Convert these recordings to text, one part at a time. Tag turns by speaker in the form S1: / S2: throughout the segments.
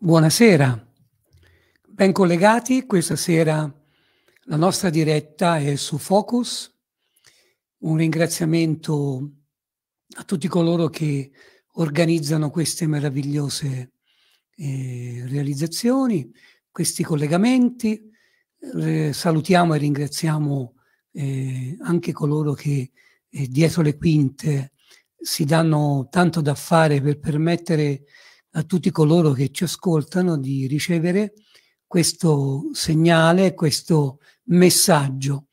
S1: Buonasera, ben collegati. Questa sera la nostra diretta è su Focus. Un ringraziamento a tutti coloro che organizzano queste meravigliose eh, realizzazioni, questi collegamenti. Eh, salutiamo e ringraziamo eh, anche coloro che eh, dietro le quinte si danno tanto da fare per permettere eh, a tutti coloro che ci ascoltano di ricevere questo segnale, questo messaggio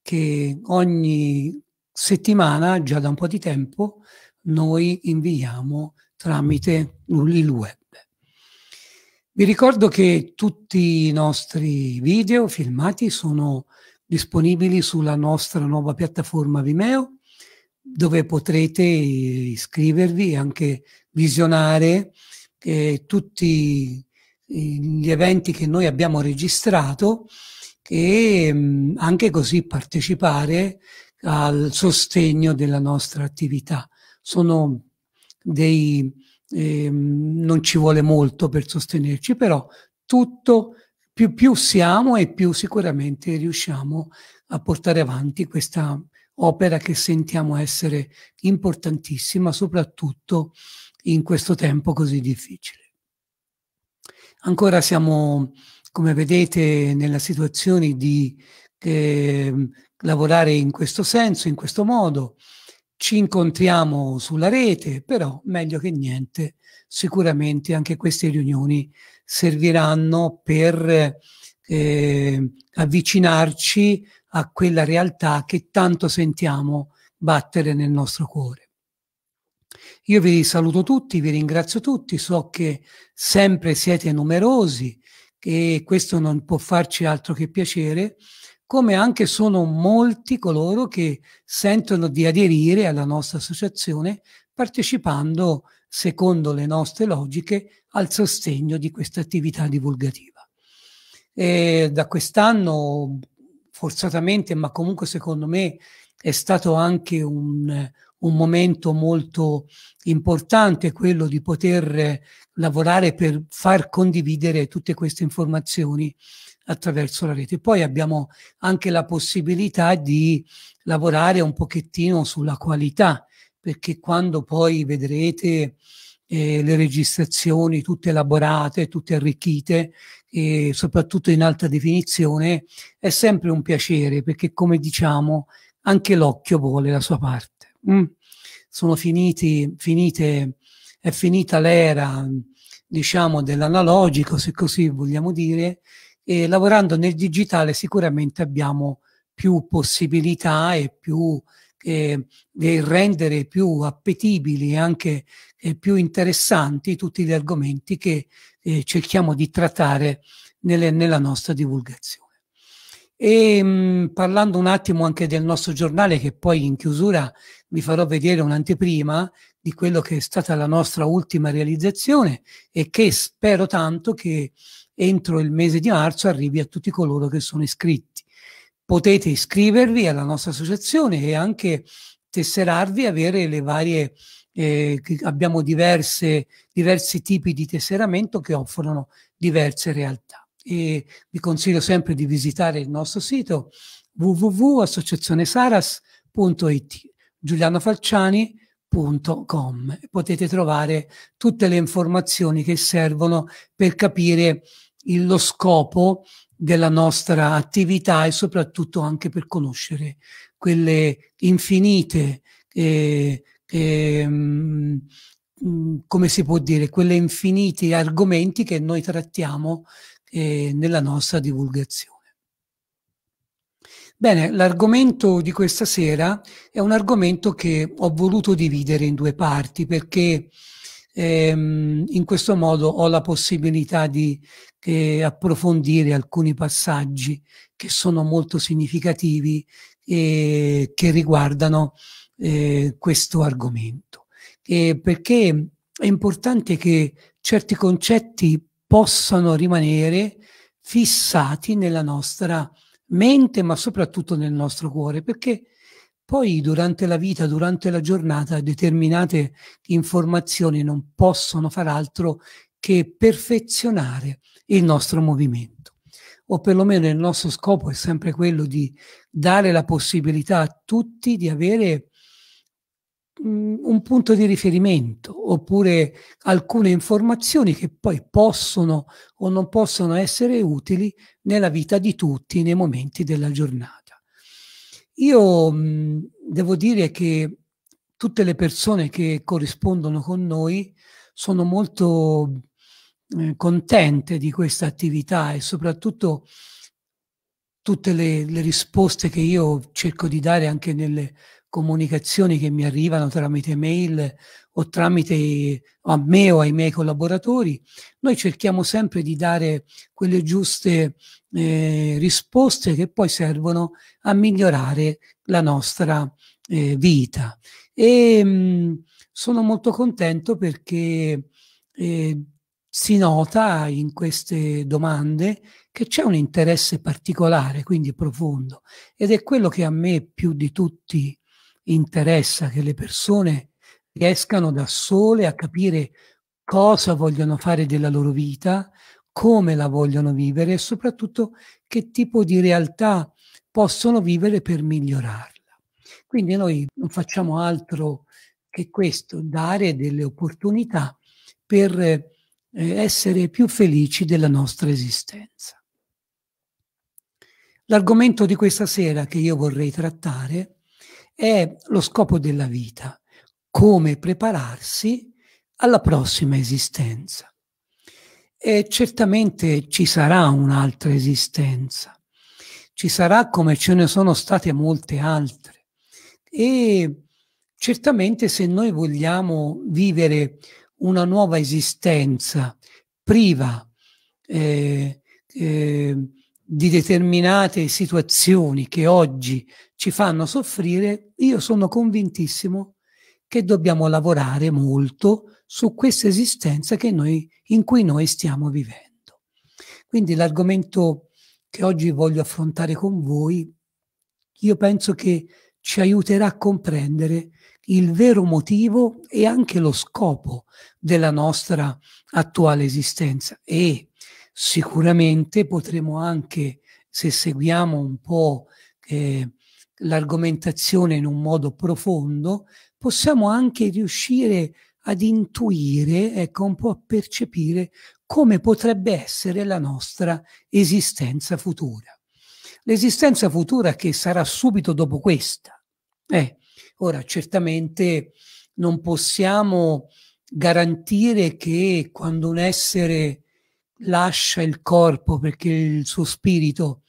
S1: che ogni settimana, già da un po' di tempo, noi inviamo tramite il web. Vi ricordo che tutti i nostri video filmati sono disponibili sulla nostra nuova piattaforma Vimeo, dove potrete iscrivervi e anche visionare che tutti eh, gli eventi che noi abbiamo registrato e mm, anche così partecipare al sostegno della nostra attività. Sono dei, eh, non ci vuole molto per sostenerci, però tutto più, più siamo e più sicuramente riusciamo a portare avanti questa opera che sentiamo essere importantissima, soprattutto in questo tempo così difficile. Ancora siamo, come vedete, nella situazione di eh, lavorare in questo senso, in questo modo. Ci incontriamo sulla rete, però meglio che niente, sicuramente anche queste riunioni serviranno per eh, avvicinarci a quella realtà che tanto sentiamo battere nel nostro cuore. Io vi saluto tutti, vi ringrazio tutti, so che sempre siete numerosi e questo non può farci altro che piacere, come anche sono molti coloro che sentono di aderire alla nostra associazione partecipando, secondo le nostre logiche, al sostegno di questa attività divulgativa. E da quest'anno, forzatamente, ma comunque secondo me è stato anche un un momento molto importante quello di poter lavorare per far condividere tutte queste informazioni attraverso la rete. Poi abbiamo anche la possibilità di lavorare un pochettino sulla qualità, perché quando poi vedrete eh, le registrazioni tutte elaborate, tutte arricchite e soprattutto in alta definizione, è sempre un piacere perché come diciamo anche l'occhio vuole la sua parte mh, mm. sono finiti, finite, è finita l'era, diciamo, dell'analogico, se così vogliamo dire, e lavorando nel digitale sicuramente abbiamo più possibilità e più eh, e rendere più appetibili e anche eh, più interessanti tutti gli argomenti che eh, cerchiamo di trattare nelle, nella nostra divulgazione. E mh, mm, parlando un attimo anche del nostro giornale, che poi in chiusura vi farò vedere un'anteprima di quello che è stata la nostra ultima realizzazione e che spero tanto che entro il mese di marzo arrivi a tutti coloro che sono iscritti. Potete iscrivervi alla nostra associazione e anche tesserarvi, avere le varie, eh, abbiamo diverse, diversi tipi di tesseramento che offrono diverse realtà. E vi consiglio sempre di visitare il nostro sito www.associazionesaras.it giulianofalciani.com. Potete trovare tutte le informazioni che servono per capire il, lo scopo della nostra attività e soprattutto anche per conoscere quelle infinite, eh, eh, come si può dire, quelle infiniti argomenti che noi trattiamo eh, nella nostra divulgazione. Bene, l'argomento di questa sera è un argomento che ho voluto dividere in due parti perché ehm, in questo modo ho la possibilità di eh, approfondire alcuni passaggi che sono molto significativi e che riguardano eh, questo argomento. E perché è importante che certi concetti possano rimanere fissati nella nostra mente, ma soprattutto nel nostro cuore, perché poi durante la vita, durante la giornata, determinate informazioni non possono far altro che perfezionare il nostro movimento. O perlomeno il nostro scopo è sempre quello di dare la possibilità a tutti di avere un punto di riferimento oppure alcune informazioni che poi possono o non possono essere utili nella vita di tutti nei momenti della giornata. Io mh, devo dire che tutte le persone che corrispondono con noi sono molto eh, contente di questa attività e soprattutto tutte le, le risposte che io cerco di dare anche nelle comunicazioni che mi arrivano tramite mail o tramite a me o ai miei collaboratori, noi cerchiamo sempre di dare quelle giuste eh, risposte che poi servono a migliorare la nostra eh, vita. E mh, mm, sono molto contento perché eh, si nota in queste domande che c'è un interesse particolare, quindi profondo, ed è quello che a me più di tutti interessa che le persone riescano da sole a capire cosa vogliono fare della loro vita, come la vogliono vivere e soprattutto che tipo di realtà possono vivere per migliorarla. Quindi noi non facciamo altro che questo, dare delle opportunità per eh, essere più felici della nostra esistenza. L'argomento di questa sera che io vorrei trattare è è lo scopo della vita, come prepararsi alla prossima esistenza. E certamente ci sarà un'altra esistenza, ci sarà come ce ne sono state molte altre e certamente se noi vogliamo vivere una nuova esistenza priva eh, eh, di determinate situazioni che oggi ci fanno soffrire, io sono convintissimo che dobbiamo lavorare molto su questa esistenza che noi, in cui noi stiamo vivendo. Quindi l'argomento che oggi voglio affrontare con voi, io penso che ci aiuterà a comprendere il vero motivo e anche lo scopo della nostra attuale esistenza e Sicuramente potremo anche, se seguiamo un po' eh, l'argomentazione in un modo profondo, possiamo anche riuscire ad intuire, ecco, un po' a percepire come potrebbe essere la nostra esistenza futura. L'esistenza futura che sarà subito dopo questa. Eh, ora, certamente non possiamo garantire che quando un essere lascia il corpo perché il suo spirito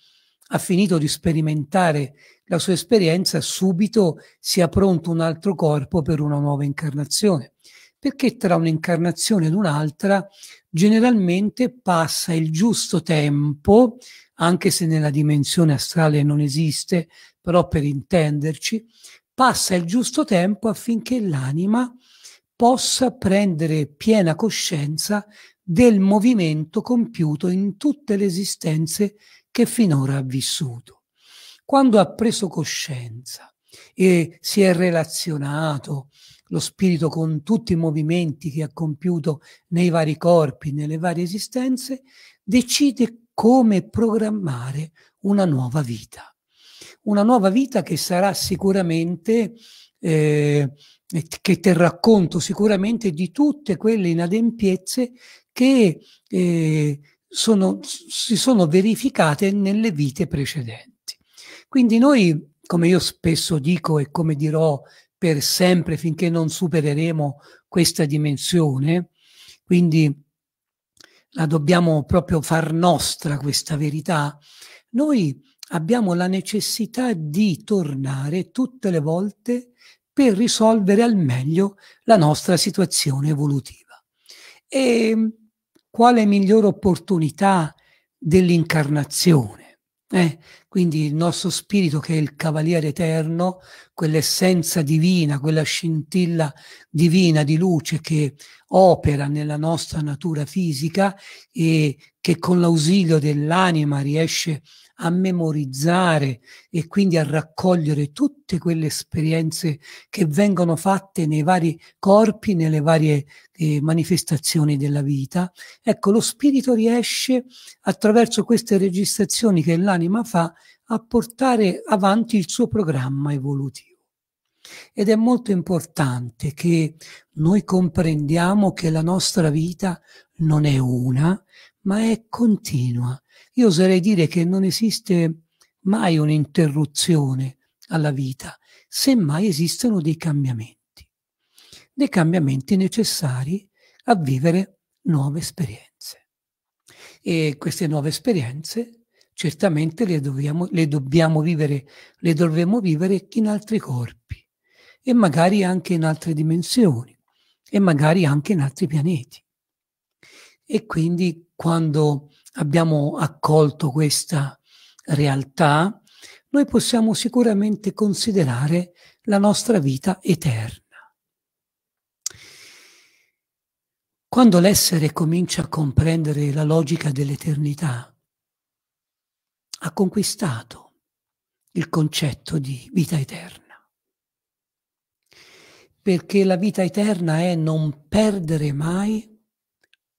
S1: ha finito di sperimentare la sua esperienza, subito sia pronto un altro corpo per una nuova incarnazione. Perché tra un'incarnazione ed un'altra generalmente passa il giusto tempo, anche se nella dimensione astrale non esiste, però per intenderci, passa il giusto tempo affinché l'anima possa prendere piena coscienza del movimento compiuto in tutte le esistenze che finora ha vissuto. Quando ha preso coscienza e si è relazionato lo spirito con tutti i movimenti che ha compiuto nei vari corpi, nelle varie esistenze, decide come programmare una nuova vita. Una nuova vita che sarà sicuramente eh, che terrà conto sicuramente di tutte quelle inadempiezze che eh, sono, si sono verificate nelle vite precedenti. Quindi noi, come io spesso dico e come dirò per sempre finché non supereremo questa dimensione, quindi la dobbiamo proprio far nostra questa verità, noi abbiamo la necessità di tornare tutte le volte per risolvere al meglio la nostra situazione evolutiva. E quale migliore opportunità dell'incarnazione? Eh? Quindi il nostro spirito che è il cavaliere eterno, quell'essenza divina, quella scintilla divina di luce che opera nella nostra natura fisica e che con l'ausilio dell'anima riesce a a memorizzare e quindi a raccogliere tutte quelle esperienze che vengono fatte nei vari corpi, nelle varie eh, manifestazioni della vita. Ecco, lo spirito riesce attraverso queste registrazioni che l'anima fa a portare avanti il suo programma evolutivo. Ed è molto importante che noi comprendiamo che la nostra vita non è una, ma è continua io oserei dire che non esiste mai un'interruzione alla vita, semmai esistono dei cambiamenti, dei cambiamenti necessari a vivere nuove esperienze. E queste nuove esperienze certamente le, dobbiamo, le dobbiamo vivere, le dovremmo vivere in altri corpi e magari anche in altre dimensioni e magari anche in altri pianeti. E quindi quando abbiamo accolto questa realtà, noi possiamo sicuramente considerare la nostra vita eterna. Quando l'essere comincia a comprendere la logica dell'eternità, ha conquistato il concetto di vita eterna. Perché la vita eterna è non perdere mai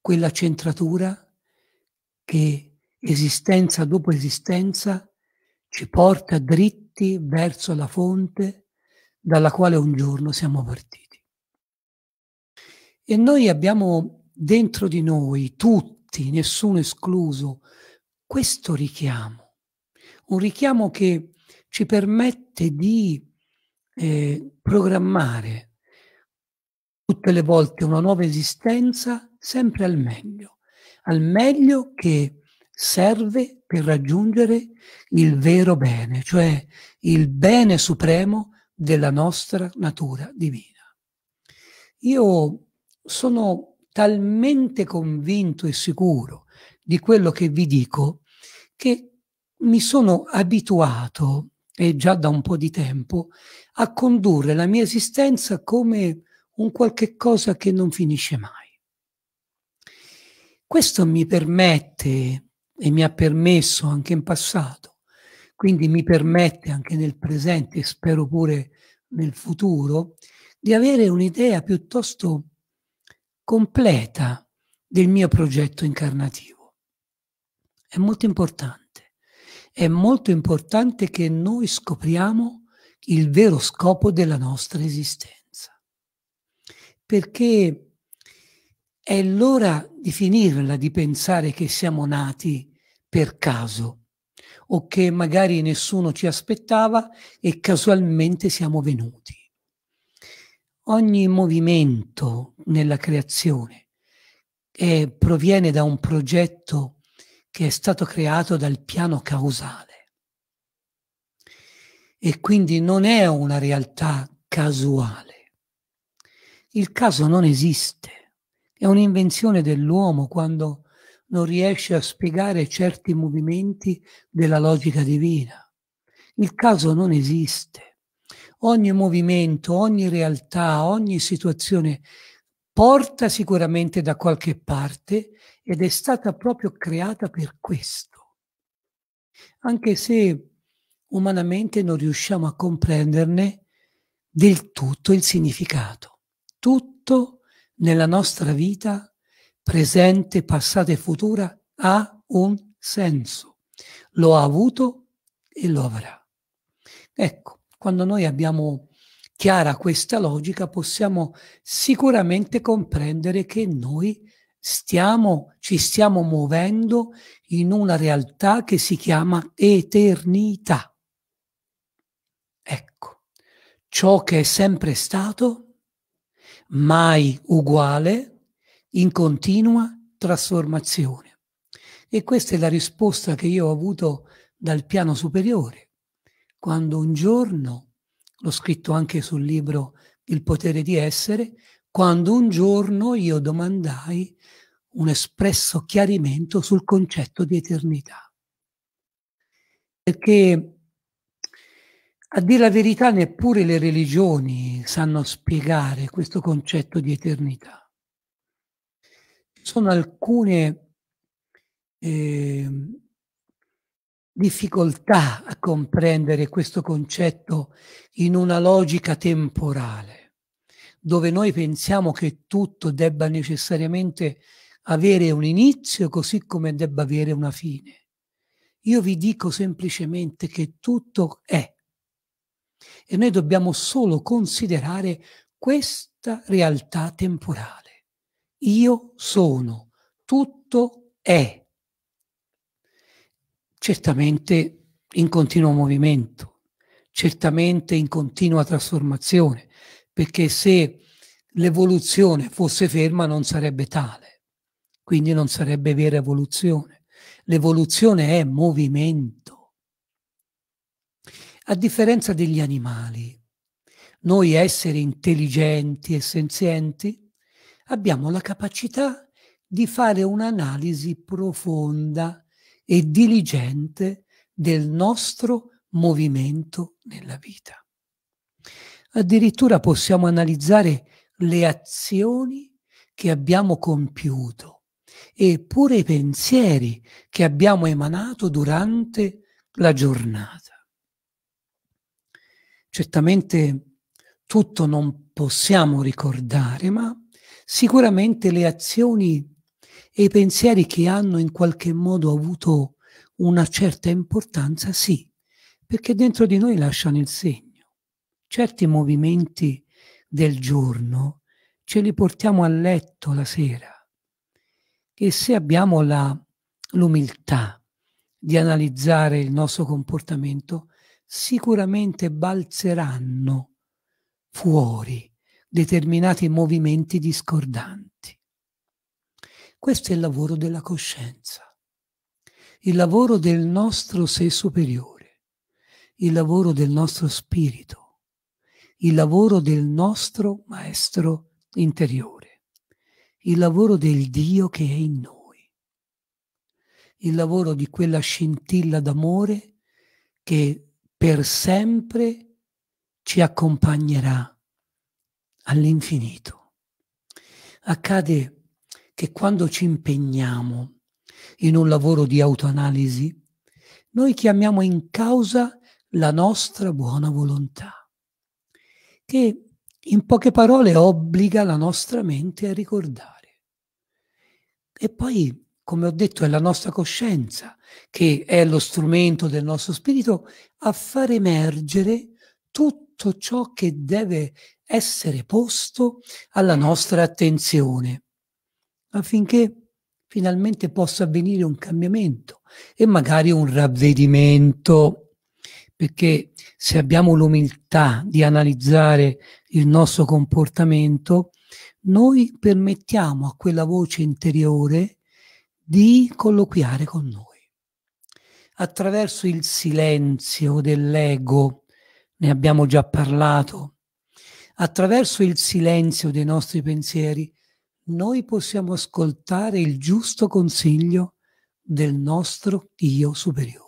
S1: quella centratura che esistenza dopo esistenza ci porta dritti verso la fonte dalla quale un giorno siamo partiti. E noi abbiamo dentro di noi, tutti, nessuno escluso, questo richiamo, un richiamo che ci permette di eh, programmare tutte le volte una nuova esistenza sempre al meglio al meglio che serve per raggiungere il vero bene, cioè il bene supremo della nostra natura divina. Io sono talmente convinto e sicuro di quello che vi dico che mi sono abituato, e già da un po' di tempo, a condurre la mia esistenza come un qualche cosa che non finisce mai. Questo mi permette e mi ha permesso anche in passato, quindi mi permette anche nel presente e spero pure nel futuro, di avere un'idea piuttosto completa del mio progetto incarnativo. È molto importante, è molto importante che noi scopriamo il vero scopo della nostra esistenza, perché è l'ora di finirla di pensare che siamo nati per caso o che magari nessuno ci aspettava e casualmente siamo venuti. Ogni movimento nella creazione è, proviene da un progetto che è stato creato dal piano causale e quindi non è una realtà casuale. Il caso non esiste. È un'invenzione dell'uomo quando non riesce a spiegare certi movimenti della logica divina. Il caso non esiste. Ogni movimento, ogni realtà, ogni situazione porta sicuramente da qualche parte ed è stata proprio creata per questo. Anche se umanamente non riusciamo a comprenderne del tutto il significato. Tutto nella nostra vita, presente, passata e futura, ha un senso. Lo ha avuto e lo avrà. Ecco, quando noi abbiamo chiara questa logica, possiamo sicuramente comprendere che noi stiamo, ci stiamo muovendo in una realtà che si chiama eternità. Ecco, ciò che è sempre stato mai uguale, in continua trasformazione. E questa è la risposta che io ho avuto dal piano superiore, quando un giorno, l'ho scritto anche sul libro Il potere di essere, quando un giorno io domandai un espresso chiarimento sul concetto di eternità. Perché a dire la verità, neppure le religioni sanno spiegare questo concetto di eternità. Ci Sono alcune eh, difficoltà a comprendere questo concetto in una logica temporale, dove noi pensiamo che tutto debba necessariamente avere un inizio così come debba avere una fine. Io vi dico semplicemente che tutto è e noi dobbiamo solo considerare questa realtà temporale. Io sono, tutto è. Certamente in continuo movimento, certamente in continua trasformazione, perché se l'evoluzione fosse ferma non sarebbe tale, quindi non sarebbe vera evoluzione. L'evoluzione è movimento a differenza degli animali, noi esseri intelligenti e senzienti abbiamo la capacità di fare un'analisi profonda e diligente del nostro movimento nella vita. Addirittura possiamo analizzare le azioni che abbiamo compiuto e pure i pensieri che abbiamo emanato durante la giornata. Certamente tutto non possiamo ricordare, ma sicuramente le azioni e i pensieri che hanno in qualche modo avuto una certa importanza, sì, perché dentro di noi lasciano il segno. Certi movimenti del giorno ce li portiamo a letto la sera e se abbiamo la, l'umiltà di analizzare il nostro comportamento, sicuramente balzeranno fuori determinati movimenti discordanti. Questo è il lavoro della coscienza, il lavoro del nostro sé superiore, il lavoro del nostro spirito, il lavoro del nostro maestro interiore, il lavoro del Dio che è in noi il lavoro di quella scintilla d'amore che per sempre ci accompagnerà all'infinito. Accade che quando ci impegniamo in un lavoro di autoanalisi, noi chiamiamo in causa la nostra buona volontà, che in poche parole obbliga la nostra mente a ricordare. E poi come ho detto, è la nostra coscienza che è lo strumento del nostro spirito a far emergere tutto ciò che deve essere posto alla nostra attenzione affinché finalmente possa avvenire un cambiamento e magari un ravvedimento, perché se abbiamo l'umiltà di analizzare il nostro comportamento, noi permettiamo a quella voce interiore di colloquiare con noi. Attraverso il silenzio dell'ego, ne abbiamo già parlato, attraverso il silenzio dei nostri pensieri, noi possiamo ascoltare il giusto consiglio del nostro io superiore.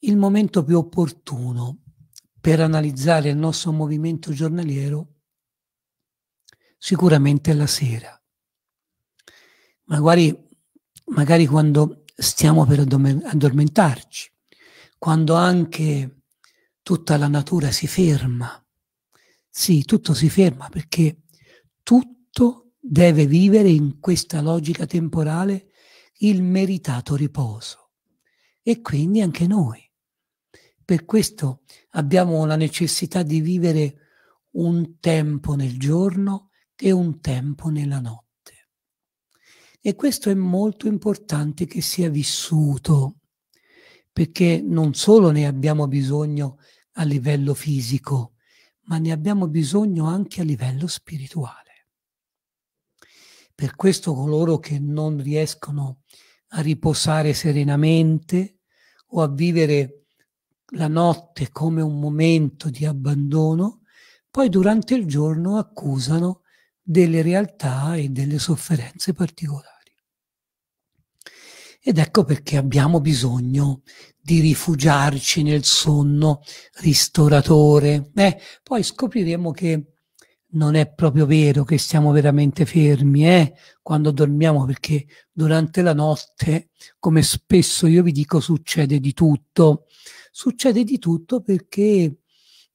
S1: Il momento più opportuno per analizzare il nostro movimento giornaliero sicuramente è la sera magari, magari quando stiamo per addormentarci, quando anche tutta la natura si ferma. Sì, tutto si ferma perché tutto deve vivere in questa logica temporale il meritato riposo. E quindi anche noi. Per questo abbiamo la necessità di vivere un tempo nel giorno e un tempo nella notte. E questo è molto importante che sia vissuto, perché non solo ne abbiamo bisogno a livello fisico, ma ne abbiamo bisogno anche a livello spirituale. Per questo coloro che non riescono a riposare serenamente o a vivere la notte come un momento di abbandono, poi durante il giorno accusano delle realtà e delle sofferenze particolari. Ed ecco perché abbiamo bisogno di rifugiarci nel sonno ristoratore. Eh, poi scopriremo che non è proprio vero che stiamo veramente fermi eh, quando dormiamo, perché durante la notte, come spesso io vi dico, succede di tutto. Succede di tutto perché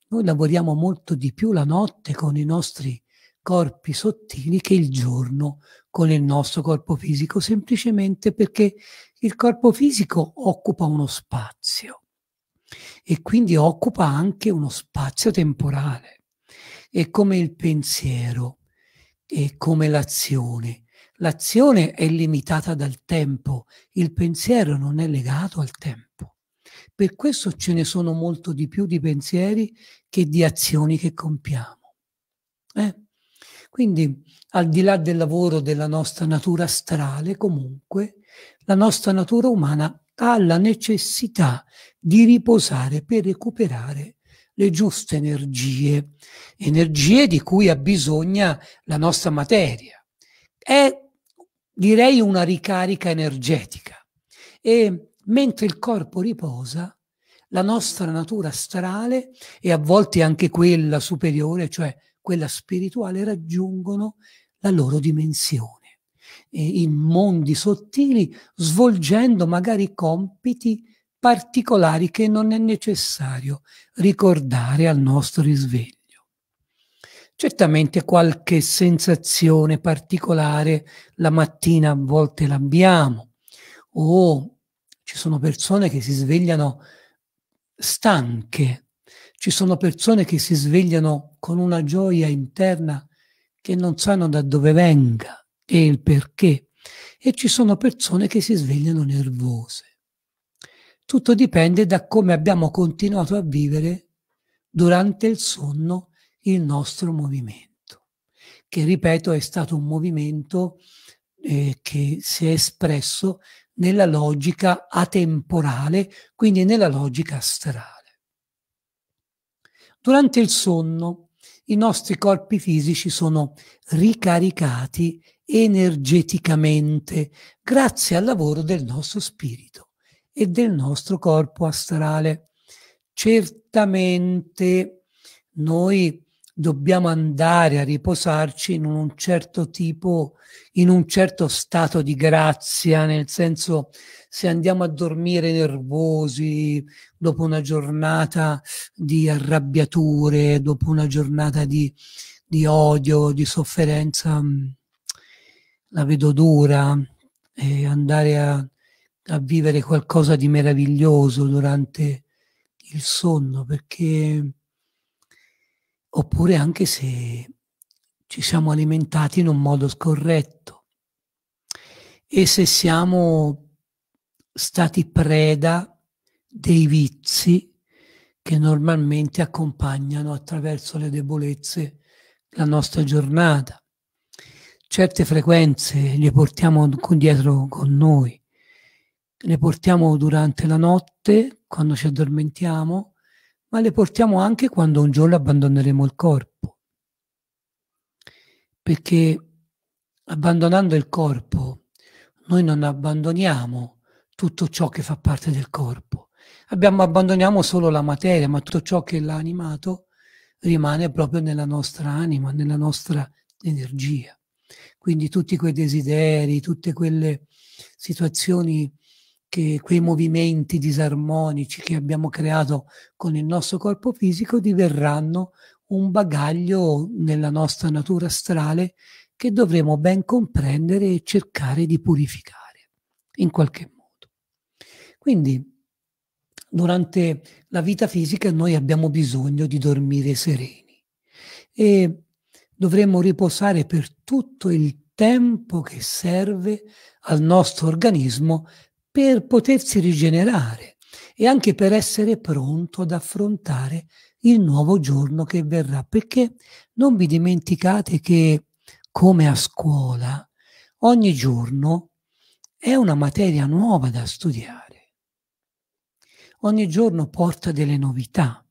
S1: noi lavoriamo molto di più la notte con i nostri corpi sottili che il giorno, con il nostro corpo fisico, semplicemente perché il corpo fisico occupa uno spazio e quindi occupa anche uno spazio temporale. E come il pensiero e come l'azione. L'azione è limitata dal tempo, il pensiero non è legato al tempo. Per questo ce ne sono molto di più di pensieri che di azioni che compiamo. Eh? Quindi, al di là del lavoro della nostra natura astrale, comunque, la nostra natura umana ha la necessità di riposare per recuperare le giuste energie, energie di cui ha bisogno la nostra materia. È, direi, una ricarica energetica. E mentre il corpo riposa, la nostra natura astrale e a volte anche quella superiore, cioè quella spirituale raggiungono la loro dimensione in mondi sottili, svolgendo magari compiti particolari che non è necessario ricordare al nostro risveglio. Certamente qualche sensazione particolare la mattina a volte l'abbiamo, o ci sono persone che si svegliano stanche ci sono persone che si svegliano con una gioia interna che non sanno da dove venga e il perché. E ci sono persone che si svegliano nervose. Tutto dipende da come abbiamo continuato a vivere durante il sonno il nostro movimento, che ripeto è stato un movimento eh, che si è espresso nella logica atemporale, quindi nella logica astrale. Durante il sonno i nostri corpi fisici sono ricaricati energeticamente grazie al lavoro del nostro spirito e del nostro corpo astrale. Certamente noi dobbiamo andare a riposarci in un certo tipo, in un certo stato di grazia, nel senso se andiamo a dormire nervosi dopo una giornata di arrabbiature, dopo una giornata di, di odio, di sofferenza, mm, la vedo dura e andare a, a vivere qualcosa di meraviglioso durante il sonno perché oppure anche se ci siamo alimentati in un modo scorretto e se siamo stati preda dei vizi che normalmente accompagnano attraverso le debolezze la nostra giornata. Certe frequenze le portiamo con dietro con noi, le portiamo durante la notte, quando ci addormentiamo, ma le portiamo anche quando un giorno abbandoneremo il corpo. Perché abbandonando il corpo, noi non abbandoniamo tutto ciò che fa parte del corpo. Abbiamo, abbandoniamo solo la materia, ma tutto ciò che l'ha animato rimane proprio nella nostra anima, nella nostra energia. Quindi tutti quei desideri, tutte quelle situazioni che quei movimenti disarmonici che abbiamo creato con il nostro corpo fisico diverranno un bagaglio nella nostra natura astrale che dovremo ben comprendere e cercare di purificare in qualche modo. Quindi durante la vita fisica noi abbiamo bisogno di dormire sereni e dovremo riposare per tutto il tempo che serve al nostro organismo per potersi rigenerare e anche per essere pronto ad affrontare il nuovo giorno che verrà. Perché non vi dimenticate che, come a scuola, ogni giorno è una materia nuova da studiare. Ogni giorno porta delle novità,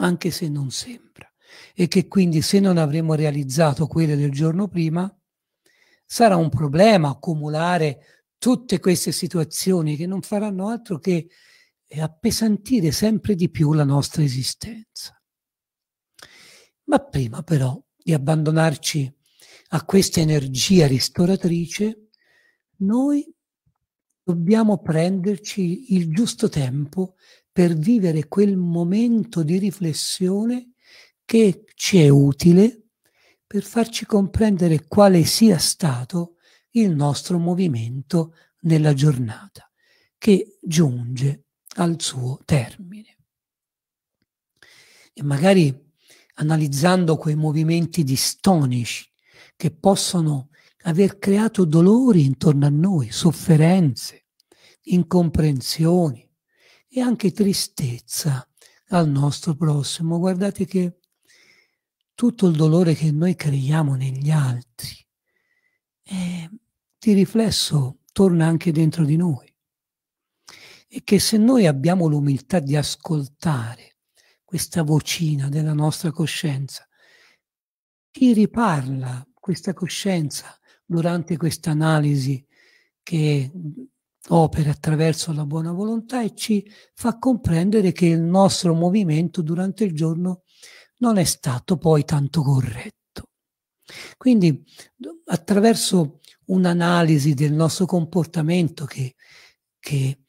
S1: anche se non sembra, e che quindi se non avremo realizzato quelle del giorno prima, sarà un problema accumulare tutte queste situazioni che non faranno altro che eh, appesantire sempre di più la nostra esistenza. Ma prima però di abbandonarci a questa energia ristoratrice, noi dobbiamo prenderci il giusto tempo per vivere quel momento di riflessione che ci è utile per farci comprendere quale sia stato il nostro movimento nella giornata che giunge al suo termine. E magari analizzando quei movimenti distonici che possono aver creato dolori intorno a noi, sofferenze, incomprensioni e anche tristezza al nostro prossimo. Guardate che tutto il dolore che noi creiamo negli altri è eh, di riflesso torna anche dentro di noi. E che se noi abbiamo l'umiltà di ascoltare questa vocina della nostra coscienza, ci riparla questa coscienza durante questa analisi che opera attraverso la buona volontà e ci fa comprendere che il nostro movimento durante il giorno non è stato poi tanto corretto. Quindi attraverso un'analisi del nostro comportamento che, che,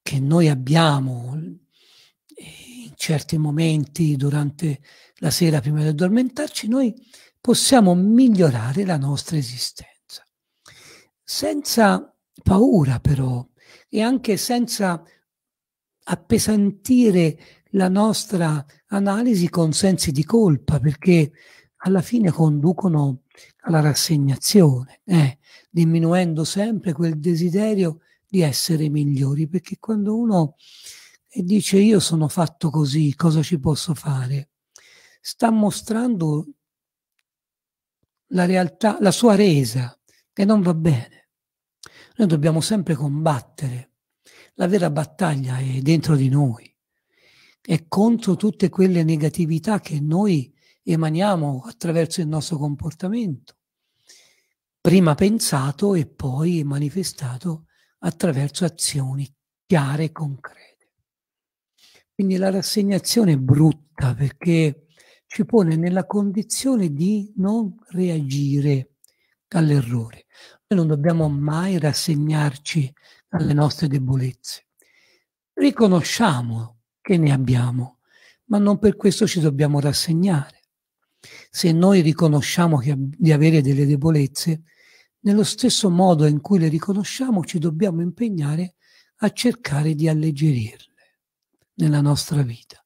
S1: che noi abbiamo eh, in certi momenti durante la sera prima di addormentarci, noi possiamo migliorare la nostra esistenza. Senza paura però e anche senza appesantire la nostra analisi con sensi di colpa perché alla fine conducono alla rassegnazione, eh, diminuendo sempre quel desiderio di essere migliori, perché quando uno eh, dice io sono fatto così, cosa ci posso fare? Sta mostrando la realtà, la sua resa, che non va bene. Noi dobbiamo sempre combattere. La vera battaglia è dentro di noi, è contro tutte quelle negatività che noi abbiamo emaniamo attraverso il nostro comportamento, prima pensato e poi manifestato attraverso azioni chiare e concrete. Quindi la rassegnazione è brutta perché ci pone nella condizione di non reagire all'errore. Noi non dobbiamo mai rassegnarci alle nostre debolezze. Riconosciamo che ne abbiamo, ma non per questo ci dobbiamo rassegnare. Se noi riconosciamo che, di avere delle debolezze, nello stesso modo in cui le riconosciamo ci dobbiamo impegnare a cercare di alleggerirle nella nostra vita,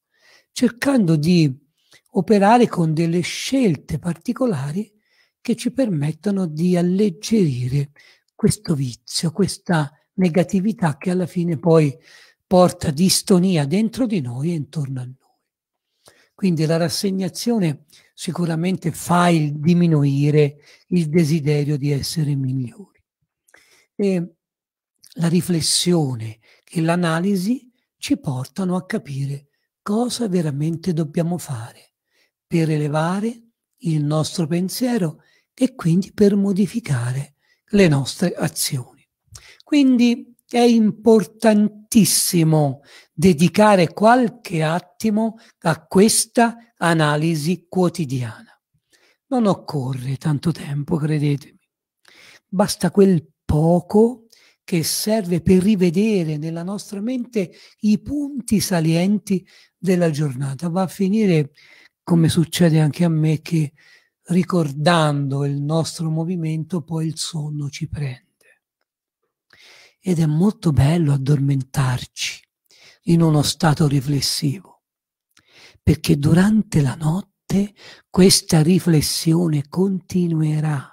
S1: cercando di operare con delle scelte particolari che ci permettano di alleggerire questo vizio, questa negatività che alla fine poi porta distonia dentro di noi e intorno a noi. Quindi la rassegnazione sicuramente fa il diminuire il desiderio di essere migliori. E la riflessione e l'analisi ci portano a capire cosa veramente dobbiamo fare per elevare il nostro pensiero e quindi per modificare le nostre azioni. Quindi è importantissimo dedicare qualche attimo a questa analisi quotidiana. Non occorre tanto tempo, credetemi. Basta quel poco che serve per rivedere nella nostra mente i punti salienti della giornata. Va a finire come succede anche a me che ricordando il nostro movimento poi il sonno ci prende ed è molto bello addormentarci in uno stato riflessivo, perché durante la notte questa riflessione continuerà,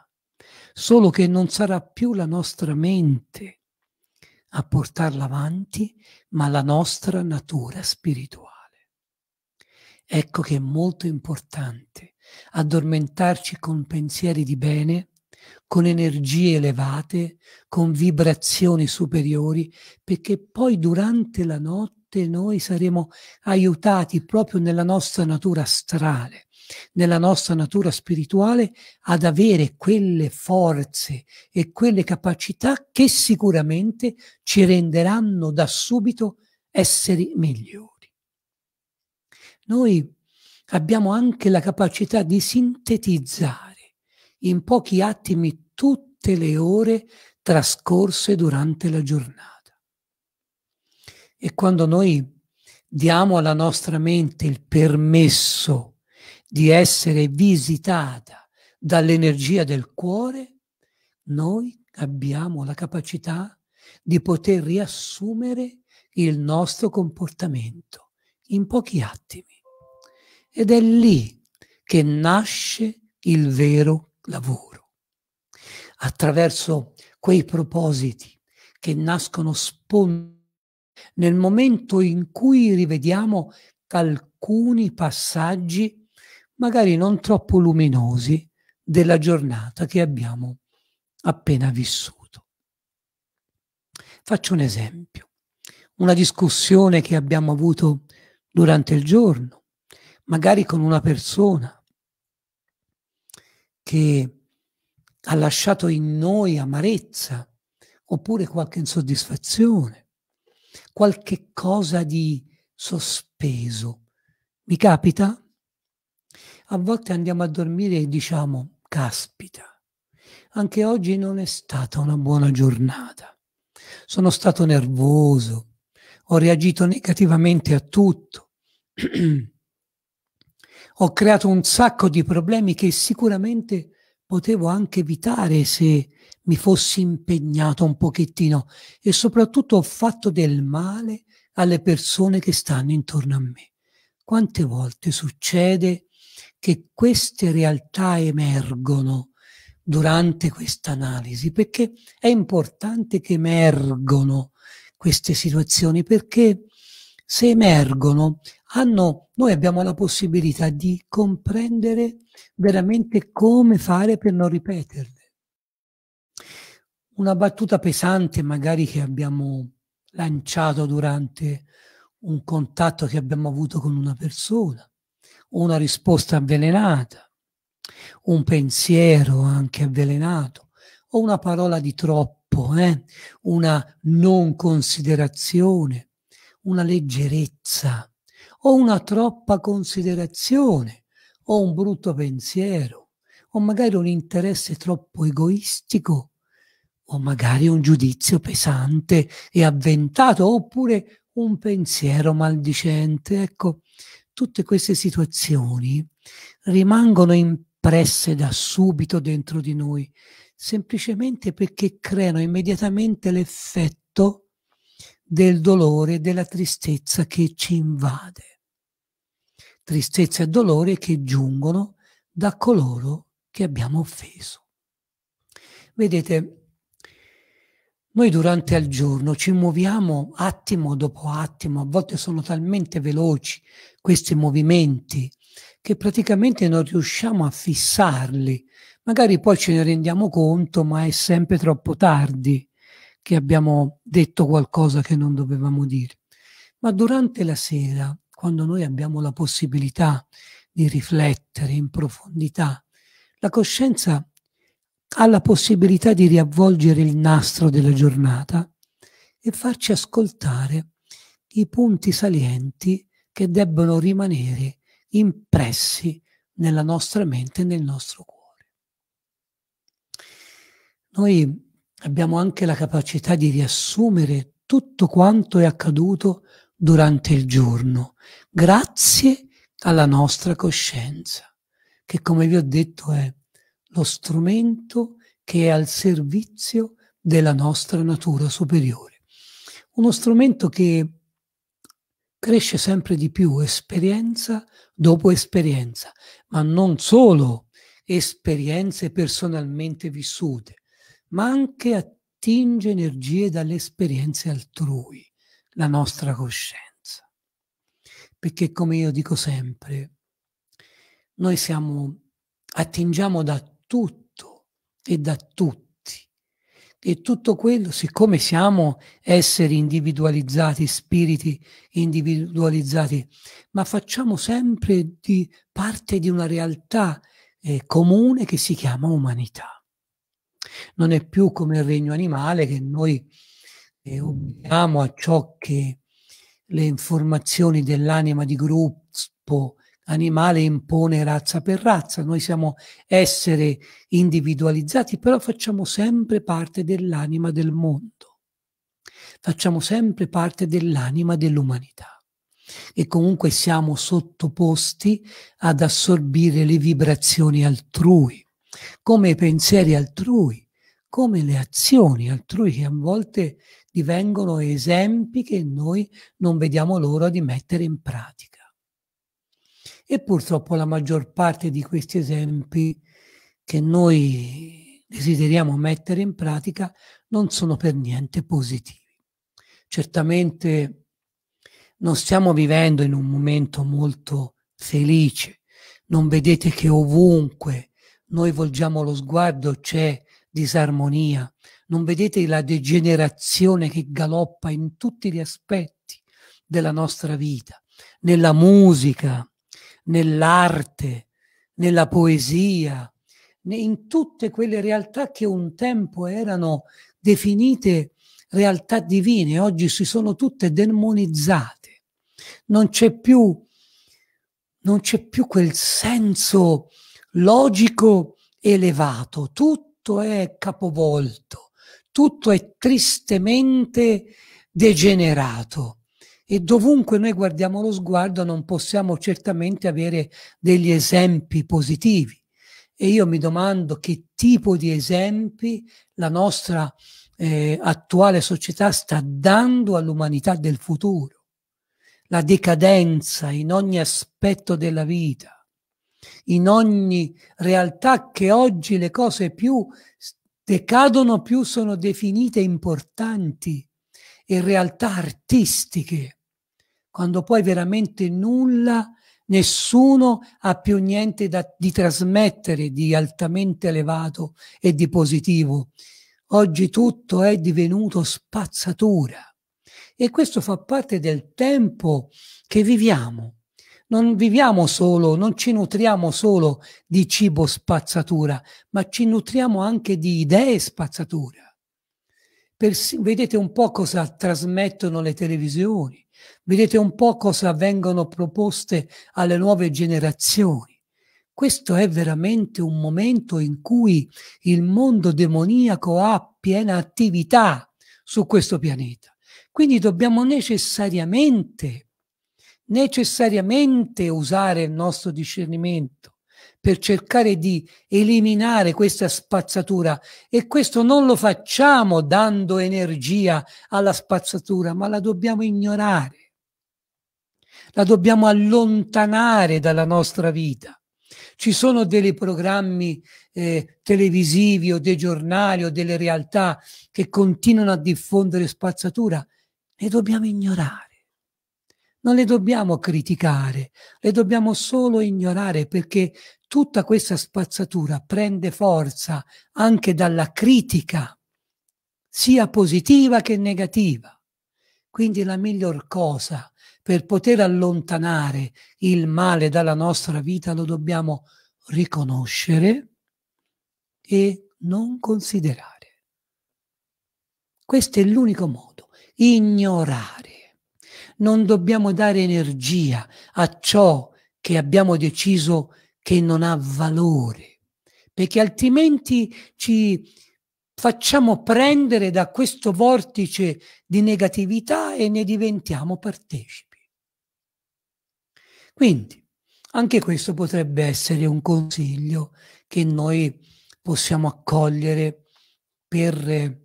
S1: solo che non sarà più la nostra mente a portarla avanti, ma la nostra natura spirituale. Ecco che è molto importante addormentarci con pensieri di bene con energie elevate, con vibrazioni superiori, perché poi durante la notte noi saremo aiutati proprio nella nostra natura astrale, nella nostra natura spirituale, ad avere quelle forze e quelle capacità che sicuramente ci renderanno da subito esseri migliori. Noi abbiamo anche la capacità di sintetizzare in pochi attimi tutte le ore trascorse durante la giornata. E quando noi diamo alla nostra mente il permesso di essere visitata dall'energia del cuore, noi abbiamo la capacità di poter riassumere il nostro comportamento in pochi attimi. Ed è lì che nasce il vero lavoro, attraverso quei propositi che nascono spontaneamente nel momento in cui rivediamo alcuni passaggi, magari non troppo luminosi, della giornata che abbiamo appena vissuto. Faccio un esempio, una discussione che abbiamo avuto durante il giorno, magari con una persona, che ha lasciato in noi amarezza oppure qualche insoddisfazione, qualche cosa di sospeso. Mi capita? A volte andiamo a dormire e diciamo, caspita, anche oggi non è stata una buona giornata. Sono stato nervoso, ho reagito negativamente a tutto. ho creato un sacco di problemi che sicuramente potevo anche evitare se mi fossi impegnato un pochettino e soprattutto ho fatto del male alle persone che stanno intorno a me. Quante volte succede che queste realtà emergono durante questa analisi? Perché è importante che emergono queste situazioni, perché se emergono hanno noi abbiamo la possibilità di comprendere veramente come fare per non ripeterle. Una battuta pesante magari che abbiamo lanciato durante un contatto che abbiamo avuto con una persona, una risposta avvelenata, un pensiero anche avvelenato, o una parola di troppo, eh? una non considerazione, una leggerezza o una troppa considerazione o un brutto pensiero o magari un interesse troppo egoistico o magari un giudizio pesante e avventato oppure un pensiero maldicente. Ecco, tutte queste situazioni rimangono impresse da subito dentro di noi semplicemente perché creano immediatamente l'effetto del dolore, e della tristezza che ci invade. Tristezza e dolore che giungono da coloro che abbiamo offeso. Vedete, noi durante il giorno ci muoviamo attimo dopo attimo, a volte sono talmente veloci questi movimenti che praticamente non riusciamo a fissarli. Magari poi ce ne rendiamo conto, ma è sempre troppo tardi che abbiamo detto qualcosa che non dovevamo dire. Ma durante la sera, quando noi abbiamo la possibilità di riflettere in profondità, la coscienza ha la possibilità di riavvolgere il nastro della giornata e farci ascoltare i punti salienti che debbono rimanere impressi nella nostra mente e nel nostro cuore. Noi abbiamo anche la capacità di riassumere tutto quanto è accaduto durante il giorno, grazie alla nostra coscienza, che come vi ho detto è lo strumento che è al servizio della nostra natura superiore. Uno strumento che cresce sempre di più esperienza dopo esperienza, ma non solo esperienze personalmente vissute, ma anche attinge energie dalle esperienze altrui, la nostra coscienza. Perché come io dico sempre, noi siamo, attingiamo da tutto e da tutti. E tutto quello, siccome siamo esseri individualizzati, spiriti individualizzati, ma facciamo sempre di parte di una realtà eh, comune che si chiama umanità. Non è più come il regno animale che noi eh, obbediamo a ciò che le informazioni dell'anima di gruppo animale impone razza per razza. Noi siamo esseri individualizzati, però facciamo sempre parte dell'anima del mondo. Facciamo sempre parte dell'anima dell'umanità. E comunque siamo sottoposti ad assorbire le vibrazioni altrui come i pensieri altrui, come le azioni altrui che a volte divengono esempi che noi non vediamo l'ora di mettere in pratica. E purtroppo la maggior parte di questi esempi che noi desideriamo mettere in pratica non sono per niente positivi. Certamente non stiamo vivendo in un momento molto felice, non vedete che ovunque noi volgiamo lo sguardo, c'è disarmonia. Non vedete la degenerazione che galoppa in tutti gli aspetti della nostra vita, nella musica, nell'arte, nella poesia, in tutte quelle realtà che un tempo erano definite realtà divine, oggi si sono tutte demonizzate. Non c'è più, non c'è più quel senso logico elevato, tutto è capovolto, tutto è tristemente degenerato e dovunque noi guardiamo lo sguardo non possiamo certamente avere degli esempi positivi. E io mi domando che tipo di esempi la nostra eh, attuale società sta dando all'umanità del futuro. La decadenza in ogni aspetto della vita, in ogni realtà che oggi le cose più decadono più sono definite importanti e realtà artistiche, quando poi veramente nulla, nessuno ha più niente da, di trasmettere di altamente elevato e di positivo. Oggi tutto è divenuto spazzatura e questo fa parte del tempo che viviamo non viviamo solo, non ci nutriamo solo di cibo spazzatura, ma ci nutriamo anche di idee spazzatura. Pers- vedete un po' cosa trasmettono le televisioni, vedete un po' cosa vengono proposte alle nuove generazioni. Questo è veramente un momento in cui il mondo demoniaco ha piena attività su questo pianeta. Quindi dobbiamo necessariamente necessariamente usare il nostro discernimento per cercare di eliminare questa spazzatura e questo non lo facciamo dando energia alla spazzatura, ma la dobbiamo ignorare, la dobbiamo allontanare dalla nostra vita. Ci sono dei programmi eh, televisivi o dei giornali o delle realtà che continuano a diffondere spazzatura ne dobbiamo ignorare non le dobbiamo criticare, le dobbiamo solo ignorare perché tutta questa spazzatura prende forza anche dalla critica, sia positiva che negativa. Quindi la miglior cosa per poter allontanare il male dalla nostra vita lo dobbiamo riconoscere e non considerare. Questo è l'unico modo, ignorare non dobbiamo dare energia a ciò che abbiamo deciso che non ha valore, perché altrimenti ci facciamo prendere da questo vortice di negatività e ne diventiamo partecipi. Quindi, anche questo potrebbe essere un consiglio che noi possiamo accogliere per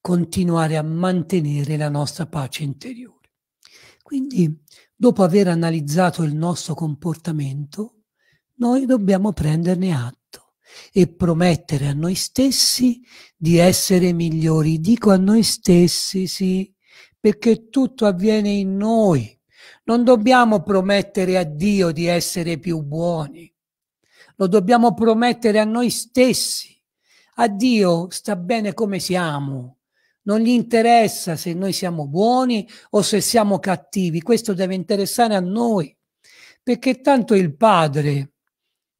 S1: continuare a mantenere la nostra pace interiore. Quindi, dopo aver analizzato il nostro comportamento, noi dobbiamo prenderne atto e promettere a noi stessi di essere migliori. Dico a noi stessi, sì, perché tutto avviene in noi. Non dobbiamo promettere a Dio di essere più buoni. Lo dobbiamo promettere a noi stessi. A Dio sta bene come siamo non gli interessa se noi siamo buoni o se siamo cattivi, questo deve interessare a noi, perché tanto il Padre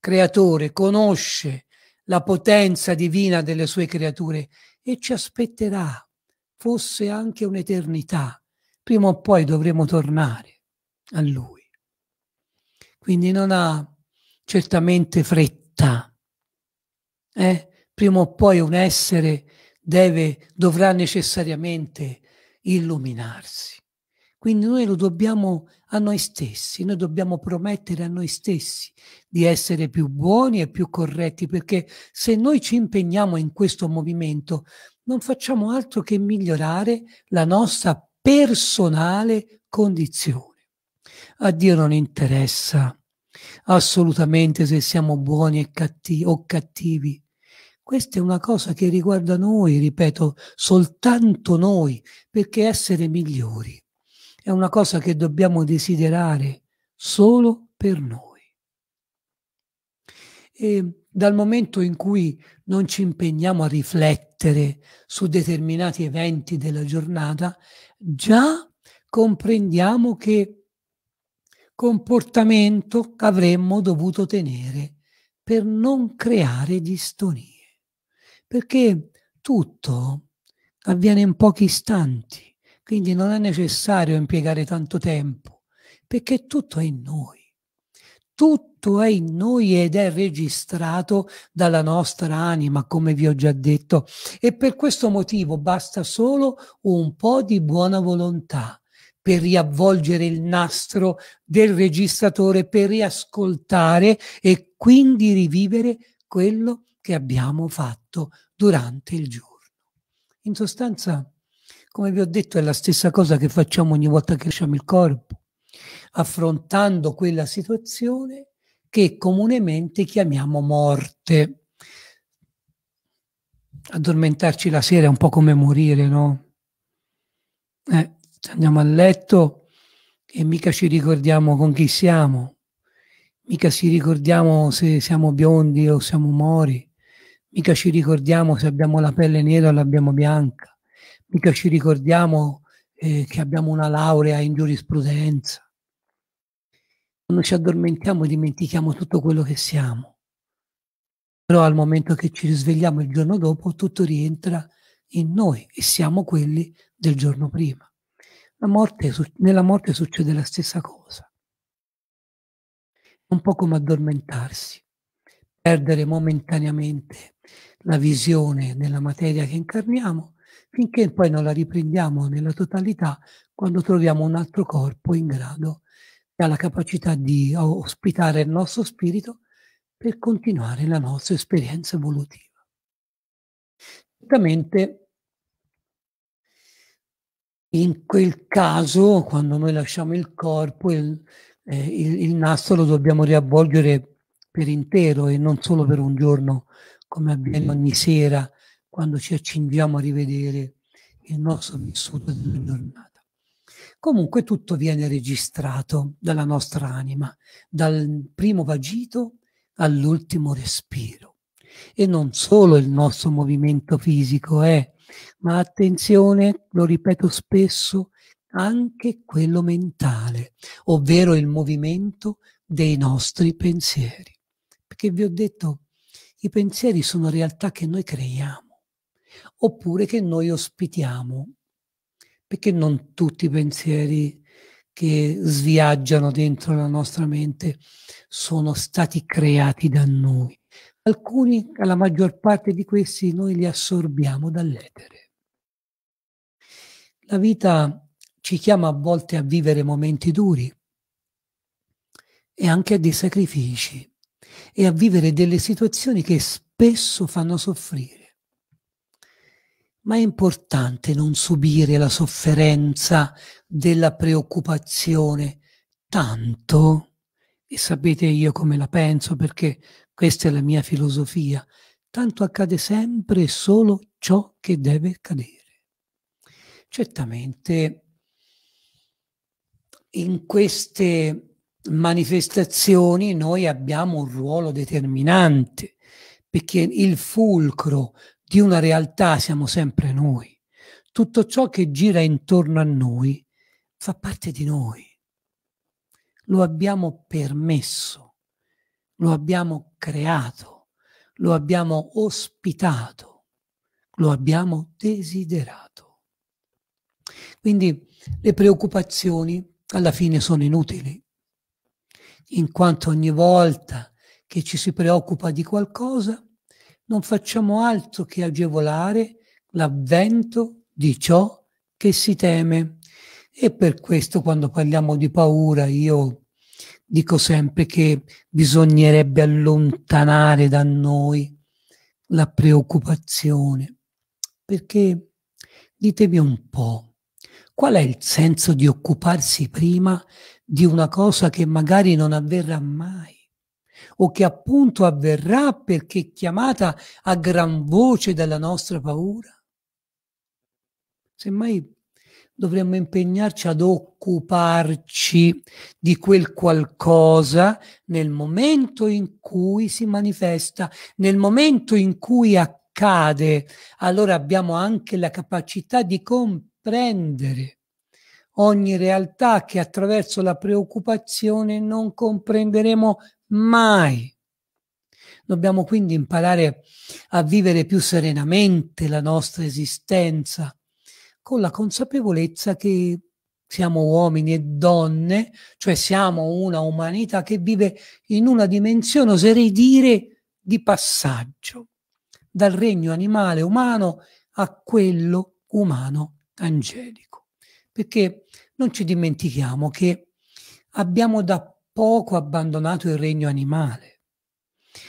S1: creatore conosce la potenza divina delle sue creature e ci aspetterà, fosse anche un'eternità, prima o poi dovremo tornare a lui. Quindi non ha certamente fretta. Eh? Prima o poi un essere deve, dovrà necessariamente illuminarsi. Quindi noi lo dobbiamo a noi stessi, noi dobbiamo promettere a noi stessi di essere più buoni e più corretti, perché se noi ci impegniamo in questo movimento non facciamo altro che migliorare la nostra personale condizione. A Dio non interessa assolutamente se siamo buoni cattivi, o cattivi, questa è una cosa che riguarda noi, ripeto, soltanto noi, perché essere migliori è una cosa che dobbiamo desiderare solo per noi. E dal momento in cui non ci impegniamo a riflettere su determinati eventi della giornata, già comprendiamo che comportamento avremmo dovuto tenere per non creare distonia perché tutto avviene in pochi istanti, quindi non è necessario impiegare tanto tempo, perché tutto è in noi. Tutto è in noi ed è registrato dalla nostra anima, come vi ho già detto, e per questo motivo basta solo un po' di buona volontà per riavvolgere il nastro del registratore, per riascoltare e quindi rivivere quello che che abbiamo fatto durante il giorno. In sostanza, come vi ho detto, è la stessa cosa che facciamo ogni volta che lasciamo il corpo, affrontando quella situazione che comunemente chiamiamo morte. Addormentarci la sera è un po' come morire, no? Eh, andiamo a letto e mica ci ricordiamo con chi siamo, mica ci ricordiamo se siamo biondi o siamo mori, mica ci ricordiamo se abbiamo la pelle nera o l'abbiamo bianca, mica ci ricordiamo eh, che abbiamo una laurea in giurisprudenza. Quando ci addormentiamo dimentichiamo tutto quello che siamo. Però al momento che ci risvegliamo il giorno dopo tutto rientra in noi e siamo quelli del giorno prima. Morte, nella morte succede la stessa cosa. Un po' come addormentarsi, perdere momentaneamente la visione della materia che incarniamo, finché poi non la riprendiamo nella totalità quando troviamo un altro corpo in grado che ha la capacità di ospitare il nostro spirito per continuare la nostra esperienza evolutiva. Certamente in quel caso, quando noi lasciamo il corpo, il, eh, il, il nastro lo dobbiamo riavvolgere per intero e non solo per un giorno come avviene ogni sera quando ci accingiamo a rivedere il nostro vissuto della giornata. Comunque tutto viene registrato dalla nostra anima, dal primo vagito all'ultimo respiro. E non solo il nostro movimento fisico è, eh, ma attenzione, lo ripeto spesso, anche quello mentale, ovvero il movimento dei nostri pensieri. Perché vi ho detto i pensieri sono realtà che noi creiamo oppure che noi ospitiamo, perché non tutti i pensieri che sviaggiano dentro la nostra mente sono stati creati da noi. Alcuni, la maggior parte di questi, noi li assorbiamo dall'etere. La vita ci chiama a volte a vivere momenti duri e anche a dei sacrifici e a vivere delle situazioni che spesso fanno soffrire. Ma è importante non subire la sofferenza della preoccupazione tanto, e sapete io come la penso perché questa è la mia filosofia, tanto accade sempre solo ciò che deve accadere. Certamente in queste manifestazioni noi abbiamo un ruolo determinante, perché il fulcro di una realtà siamo sempre noi. Tutto ciò che gira intorno a noi fa parte di noi. Lo abbiamo permesso, lo abbiamo creato, lo abbiamo ospitato, lo abbiamo desiderato. Quindi le preoccupazioni alla fine sono inutili in quanto ogni volta che ci si preoccupa di qualcosa non facciamo altro che agevolare l'avvento di ciò che si teme. E per questo quando parliamo di paura io dico sempre che bisognerebbe allontanare da noi la preoccupazione. Perché ditemi un po', qual è il senso di occuparsi prima di una cosa che magari non avverrà mai o che appunto avverrà perché chiamata a gran voce dalla nostra paura. Semmai dovremmo impegnarci ad occuparci di quel qualcosa nel momento in cui si manifesta, nel momento in cui accade, allora abbiamo anche la capacità di comprendere ogni realtà che attraverso la preoccupazione non comprenderemo mai. Dobbiamo quindi imparare a vivere più serenamente la nostra esistenza, con la consapevolezza che siamo uomini e donne, cioè siamo una umanità che vive in una dimensione, oserei dire, di passaggio, dal regno animale umano a quello umano angelico perché non ci dimentichiamo che abbiamo da poco abbandonato il regno animale,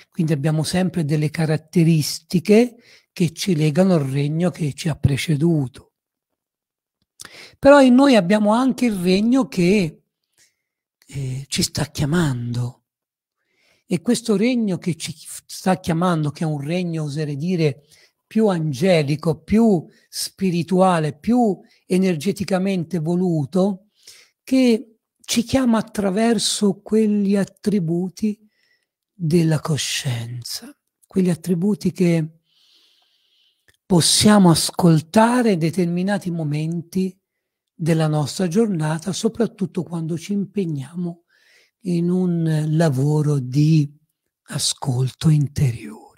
S1: quindi abbiamo sempre delle caratteristiche che ci legano al regno che ci ha preceduto. Però in noi abbiamo anche il regno che eh, ci sta chiamando. E questo regno che ci sta chiamando, che è un regno, oserei dire, più angelico, più spirituale, più energeticamente voluto, che ci chiama attraverso quegli attributi della coscienza, quegli attributi che possiamo ascoltare in determinati momenti della nostra giornata, soprattutto quando ci impegniamo in un lavoro di ascolto interiore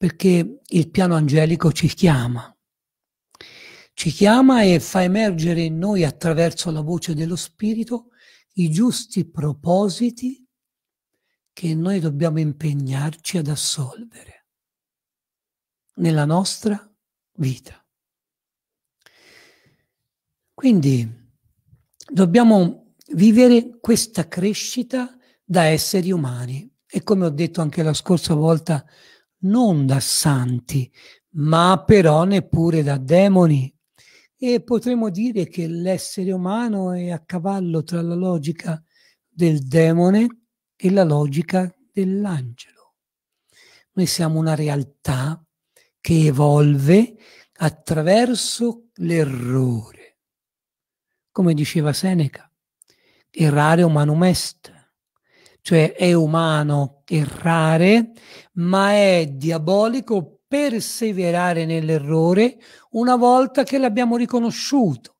S1: perché il piano angelico ci chiama, ci chiama e fa emergere in noi attraverso la voce dello Spirito i giusti propositi che noi dobbiamo impegnarci ad assolvere nella nostra vita. Quindi dobbiamo vivere questa crescita da esseri umani e come ho detto anche la scorsa volta non da santi, ma però neppure da demoni. E potremmo dire che l'essere umano è a cavallo tra la logica del demone e la logica dell'angelo. Noi siamo una realtà che evolve attraverso l'errore. Come diceva Seneca, errare umanum est cioè è umano errare, ma è diabolico perseverare nell'errore una volta che l'abbiamo riconosciuto.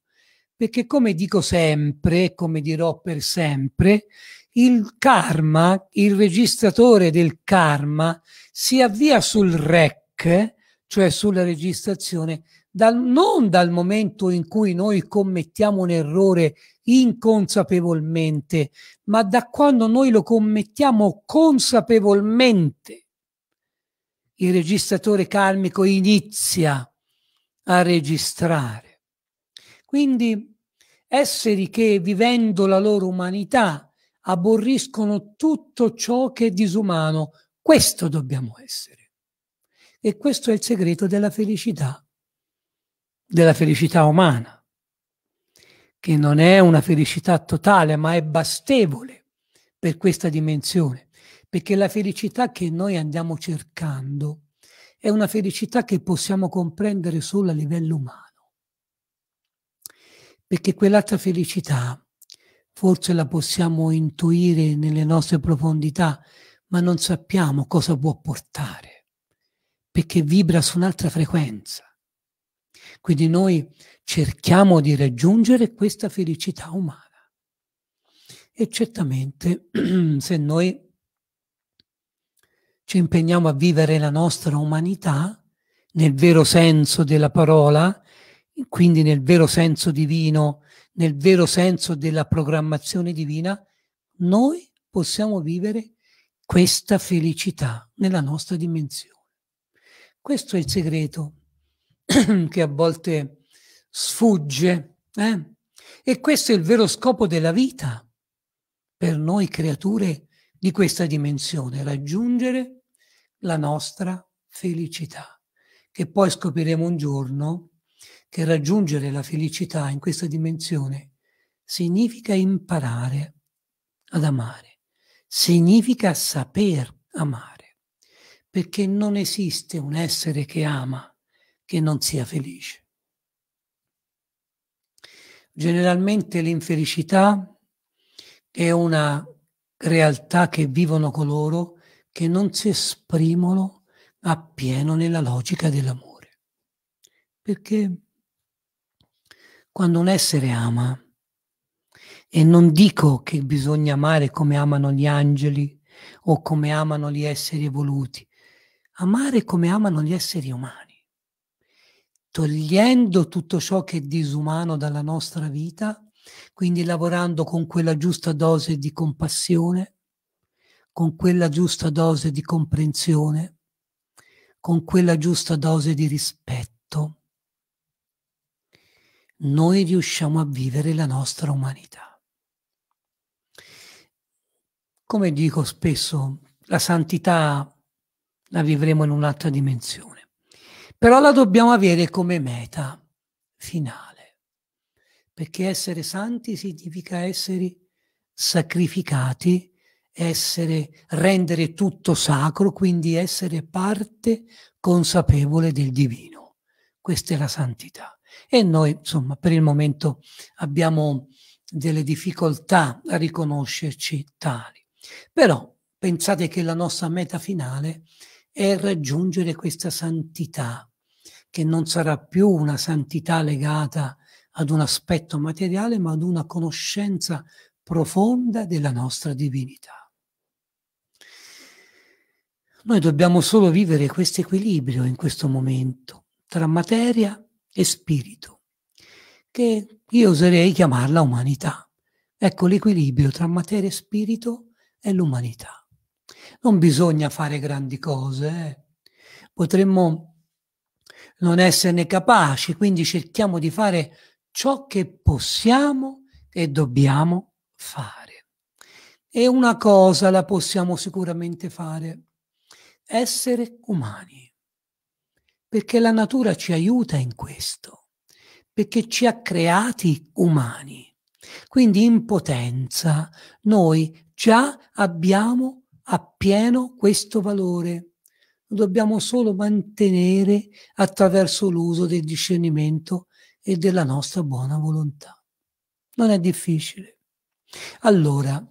S1: Perché come dico sempre, come dirò per sempre, il karma, il registratore del karma, si avvia sul REC, cioè sulla registrazione, dal, non dal momento in cui noi commettiamo un errore inconsapevolmente, ma da quando noi lo commettiamo consapevolmente, il registratore karmico inizia a registrare. Quindi esseri che vivendo la loro umanità aborriscono tutto ciò che è disumano, questo dobbiamo essere. E questo è il segreto della felicità, della felicità umana che non è una felicità totale, ma è bastevole per questa dimensione, perché la felicità che noi andiamo cercando è una felicità che possiamo comprendere solo a livello umano, perché quell'altra felicità forse la possiamo intuire nelle nostre profondità, ma non sappiamo cosa può portare, perché vibra su un'altra frequenza. Quindi noi cerchiamo di raggiungere questa felicità umana. E certamente se noi ci impegniamo a vivere la nostra umanità nel vero senso della parola, quindi nel vero senso divino, nel vero senso della programmazione divina, noi possiamo vivere questa felicità nella nostra dimensione. Questo è il segreto che a volte sfugge. Eh? E questo è il vero scopo della vita per noi creature di questa dimensione, raggiungere la nostra felicità, che poi scopriremo un giorno che raggiungere la felicità in questa dimensione significa imparare ad amare, significa saper amare, perché non esiste un essere che ama che non sia felice. Generalmente l'infelicità è una realtà che vivono coloro che non si esprimono appieno nella logica dell'amore. Perché quando un essere ama, e non dico che bisogna amare come amano gli angeli o come amano gli esseri evoluti, amare come amano gli esseri umani togliendo tutto ciò che è disumano dalla nostra vita, quindi lavorando con quella giusta dose di compassione, con quella giusta dose di comprensione, con quella giusta dose di rispetto, noi riusciamo a vivere la nostra umanità. Come dico spesso, la santità la vivremo in un'altra dimensione però la dobbiamo avere come meta finale, perché essere santi significa essere sacrificati, essere, rendere tutto sacro, quindi essere parte consapevole del divino. Questa è la santità. E noi, insomma, per il momento abbiamo delle difficoltà a riconoscerci tali. Però pensate che la nostra meta finale è raggiungere questa santità che non sarà più una santità legata ad un aspetto materiale, ma ad una conoscenza profonda della nostra divinità. Noi dobbiamo solo vivere questo equilibrio in questo momento tra materia e spirito, che io oserei chiamarla umanità. Ecco, l'equilibrio tra materia e spirito è l'umanità. Non bisogna fare grandi cose. Eh. Potremmo non esserne capaci, quindi cerchiamo di fare ciò che possiamo e dobbiamo fare. E una cosa la possiamo sicuramente fare, essere umani, perché la natura ci aiuta in questo, perché ci ha creati umani. Quindi in potenza noi già abbiamo appieno questo valore lo dobbiamo solo mantenere attraverso l'uso del discernimento e della nostra buona volontà. Non è difficile. Allora,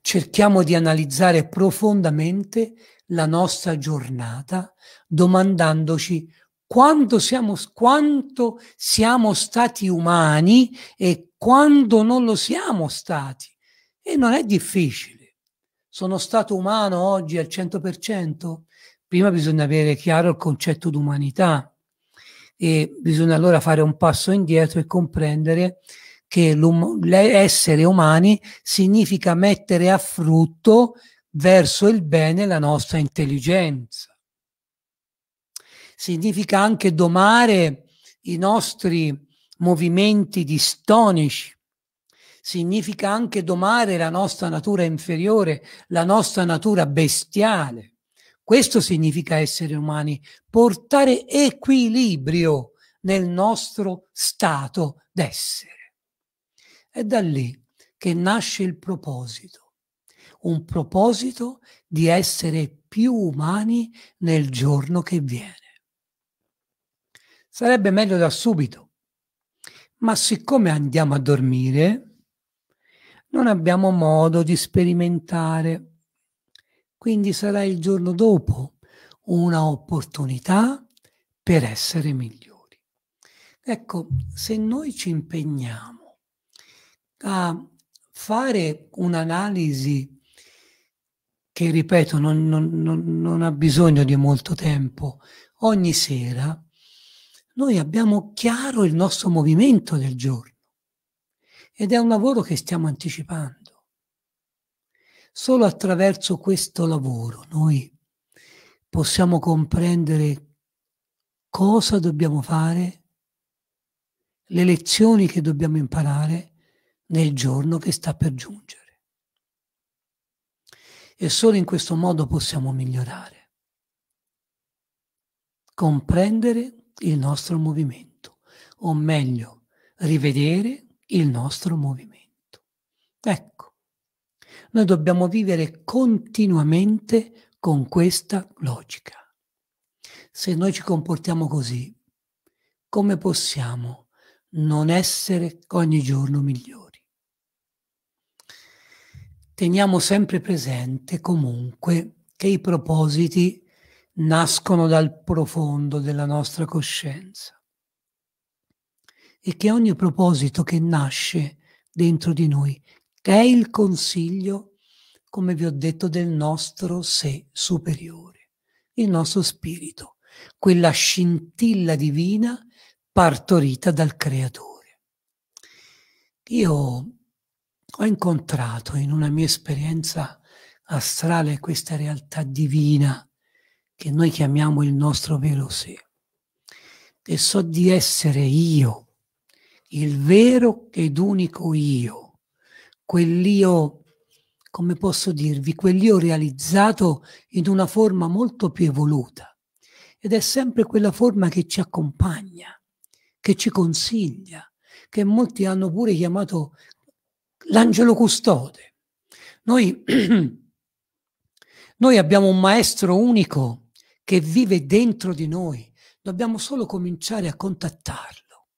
S1: cerchiamo di analizzare profondamente la nostra giornata domandandoci quando siamo, quanto siamo stati umani e quando non lo siamo stati. E non è difficile. Sono stato umano oggi al 100%? prima bisogna avere chiaro il concetto d'umanità e bisogna allora fare un passo indietro e comprendere che l'essere umani significa mettere a frutto verso il bene la nostra intelligenza. Significa anche domare i nostri movimenti distonici. Significa anche domare la nostra natura inferiore, la nostra natura bestiale. Questo significa essere umani, portare equilibrio nel nostro stato d'essere. È da lì che nasce il proposito, un proposito di essere più umani nel giorno che viene. Sarebbe meglio da subito, ma siccome andiamo a dormire, non abbiamo modo di sperimentare quindi sarà il giorno dopo una opportunità per essere migliori. Ecco, se noi ci impegniamo a fare un'analisi che, ripeto, non, non, non, non ha bisogno di molto tempo, ogni sera noi abbiamo chiaro il nostro movimento del giorno ed è un lavoro che stiamo anticipando. Solo attraverso questo lavoro noi possiamo comprendere cosa dobbiamo fare, le lezioni che dobbiamo imparare nel giorno che sta per giungere. E solo in questo modo possiamo migliorare, comprendere il nostro movimento, o meglio, rivedere il nostro movimento. Ecco. Noi dobbiamo vivere continuamente con questa logica. Se noi ci comportiamo così, come possiamo non essere ogni giorno migliori? Teniamo sempre presente comunque che i propositi nascono dal profondo della nostra coscienza e che ogni proposito che nasce dentro di noi, è il consiglio come vi ho detto, del nostro sé superiore, il nostro spirito, quella scintilla divina partorita dal Creatore. Io ho incontrato in una mia esperienza astrale questa realtà divina che noi chiamiamo il nostro vero sé e so di essere io, il vero ed unico io, quell'io come posso dirvi, quelli ho realizzato in una forma molto più evoluta. Ed è sempre quella forma che ci accompagna, che ci consiglia, che molti hanno pure chiamato l'angelo custode. Noi, noi abbiamo un maestro unico che vive dentro di noi, dobbiamo solo cominciare a contattarlo.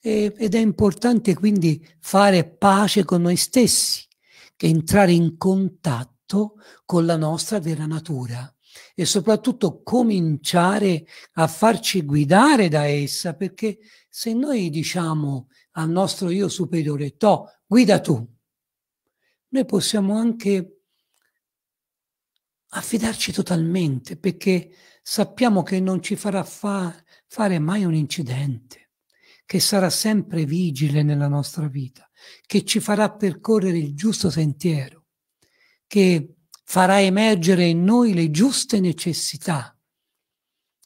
S1: E, ed è importante quindi fare pace con noi stessi, entrare in contatto con la nostra vera natura e soprattutto cominciare a farci guidare da essa, perché se noi diciamo al nostro io superiore, to, guida tu, noi possiamo anche affidarci totalmente, perché sappiamo che non ci farà fa- fare mai un incidente, che sarà sempre vigile nella nostra vita, che ci farà percorrere il giusto sentiero, che farà emergere in noi le giuste necessità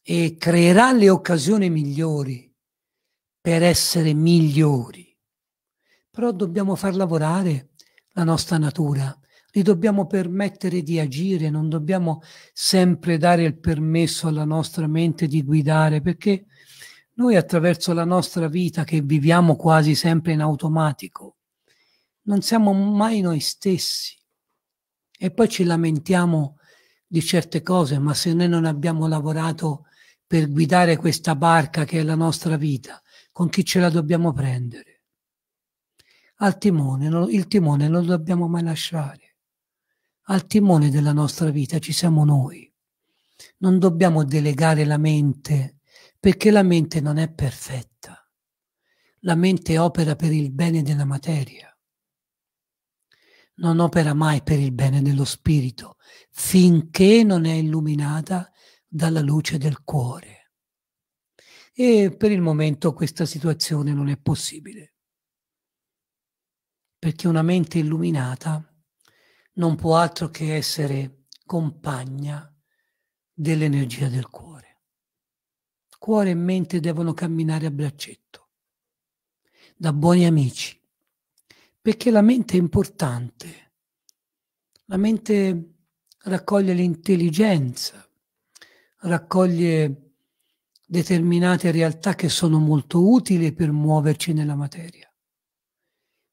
S1: e creerà le occasioni migliori per essere migliori. Però dobbiamo far lavorare la nostra natura, gli dobbiamo permettere di agire, non dobbiamo sempre dare il permesso alla nostra mente di guidare, perché noi attraverso la nostra vita che viviamo quasi sempre in automatico, non siamo mai noi stessi. E poi ci lamentiamo di certe cose, ma se noi non abbiamo lavorato per guidare questa barca che è la nostra vita, con chi ce la dobbiamo prendere? Al timone, il timone non lo dobbiamo mai lasciare. Al timone della nostra vita ci siamo noi. Non dobbiamo delegare la mente perché la mente non è perfetta. La mente opera per il bene della materia, non opera mai per il bene dello spirito, finché non è illuminata dalla luce del cuore. E per il momento questa situazione non è possibile, perché una mente illuminata non può altro che essere compagna dell'energia del cuore. Cuore e mente devono camminare a braccetto, da buoni amici, perché la mente è importante. La mente raccoglie l'intelligenza, raccoglie determinate realtà che sono molto utili per muoverci nella materia,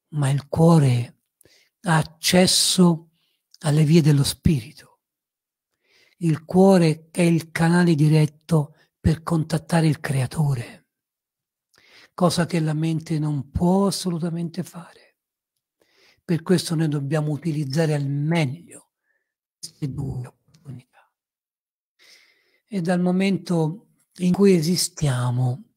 S1: ma il cuore ha accesso alle vie dello spirito. Il cuore è il canale diretto per contattare il creatore, cosa che la mente non può assolutamente fare. Per questo noi dobbiamo utilizzare al meglio queste due opportunità. E dal momento in cui esistiamo,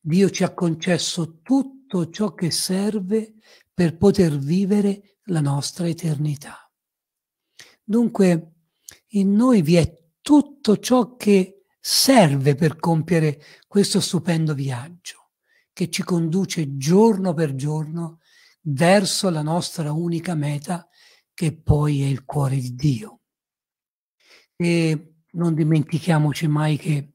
S1: Dio ci ha concesso tutto ciò che serve per poter vivere la nostra eternità. Dunque, in noi vi è tutto ciò che serve per compiere questo stupendo viaggio che ci conduce giorno per giorno verso la nostra unica meta che poi è il cuore di Dio. E non dimentichiamoci mai che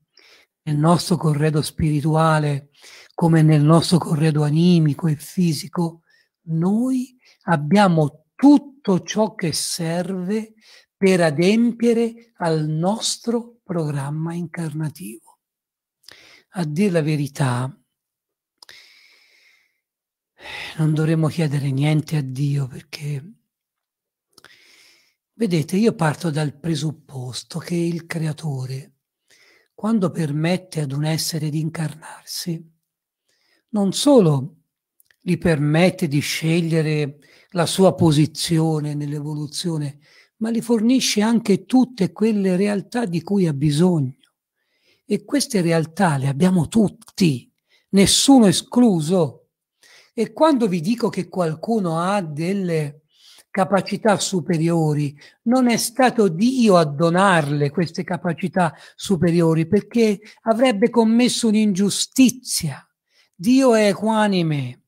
S1: nel nostro corredo spirituale, come nel nostro corredo animico e fisico, noi abbiamo tutto ciò che serve per adempiere al nostro programma incarnativo. A dire la verità, non dovremmo chiedere niente a Dio perché, vedete, io parto dal presupposto che il creatore, quando permette ad un essere di incarnarsi, non solo gli permette di scegliere la sua posizione nell'evoluzione, ma le fornisce anche tutte quelle realtà di cui ha bisogno. E queste realtà le abbiamo tutti, nessuno escluso. E quando vi dico che qualcuno ha delle capacità superiori, non è stato Dio a donarle queste capacità superiori perché avrebbe commesso un'ingiustizia. Dio è equanime,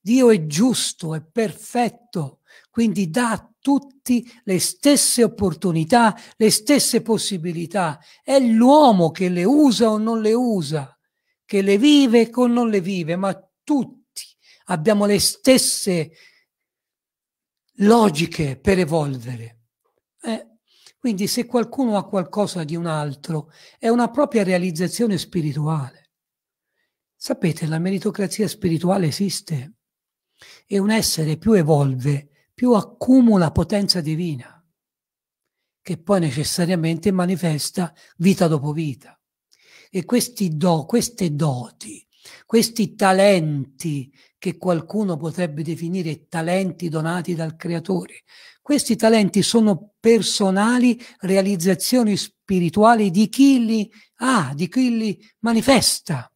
S1: Dio è giusto, è perfetto quindi dà a tutti le stesse opportunità, le stesse possibilità. È l'uomo che le usa o non le usa, che le vive o non le vive, ma tutti abbiamo le stesse logiche per evolvere. Eh, quindi se qualcuno ha qualcosa di un altro, è una propria realizzazione spirituale. Sapete, la meritocrazia spirituale esiste e un essere più evolve più accumula potenza divina, che poi necessariamente manifesta vita dopo vita. E questi do, queste doti, questi talenti che qualcuno potrebbe definire talenti donati dal creatore. Questi talenti sono personali realizzazioni spirituali di chi li ha, ah, di chi li manifesta.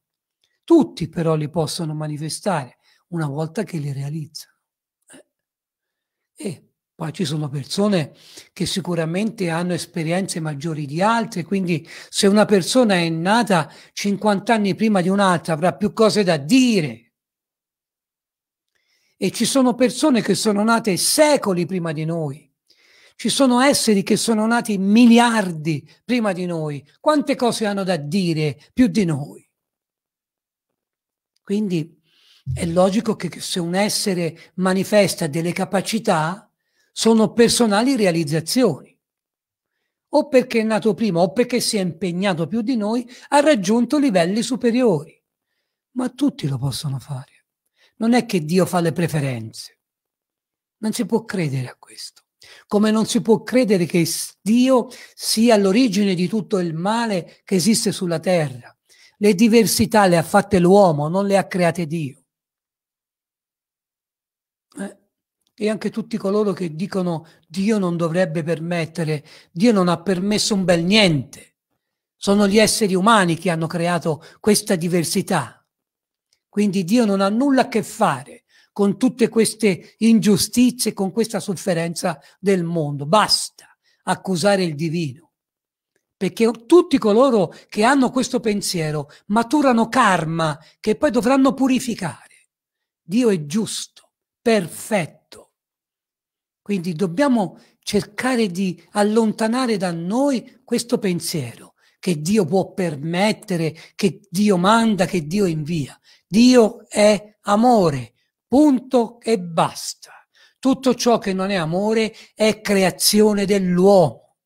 S1: Tutti però li possono manifestare una volta che li realizza. E poi ci sono persone che sicuramente hanno esperienze maggiori di altre, quindi se una persona è nata 50 anni prima di un'altra avrà più cose da dire. E ci sono persone che sono nate secoli prima di noi. Ci sono esseri che sono nati miliardi prima di noi. Quante cose hanno da dire più di noi? Quindi è logico che se un essere manifesta delle capacità, sono personali realizzazioni. O perché è nato prima, o perché si è impegnato più di noi, ha raggiunto livelli superiori. Ma tutti lo possono fare. Non è che Dio fa le preferenze. Non si può credere a questo come non si può credere che Dio sia l'origine di tutto il male che esiste sulla terra. Le diversità le ha fatte l'uomo, non le ha create Dio. Eh? E anche tutti coloro che dicono Dio non dovrebbe permettere, Dio non ha permesso un bel niente. Sono gli esseri umani che hanno creato questa diversità. Quindi Dio non ha nulla a che fare con tutte queste ingiustizie, con questa sofferenza del mondo. Basta accusare il divino, perché tutti coloro che hanno questo pensiero maturano karma che poi dovranno purificare. Dio è giusto perfetto. Quindi dobbiamo cercare di allontanare da noi questo pensiero che Dio può permettere, che Dio manda, che Dio invia. Dio è amore, punto e basta. Tutto ciò che non è amore è creazione dell'uomo.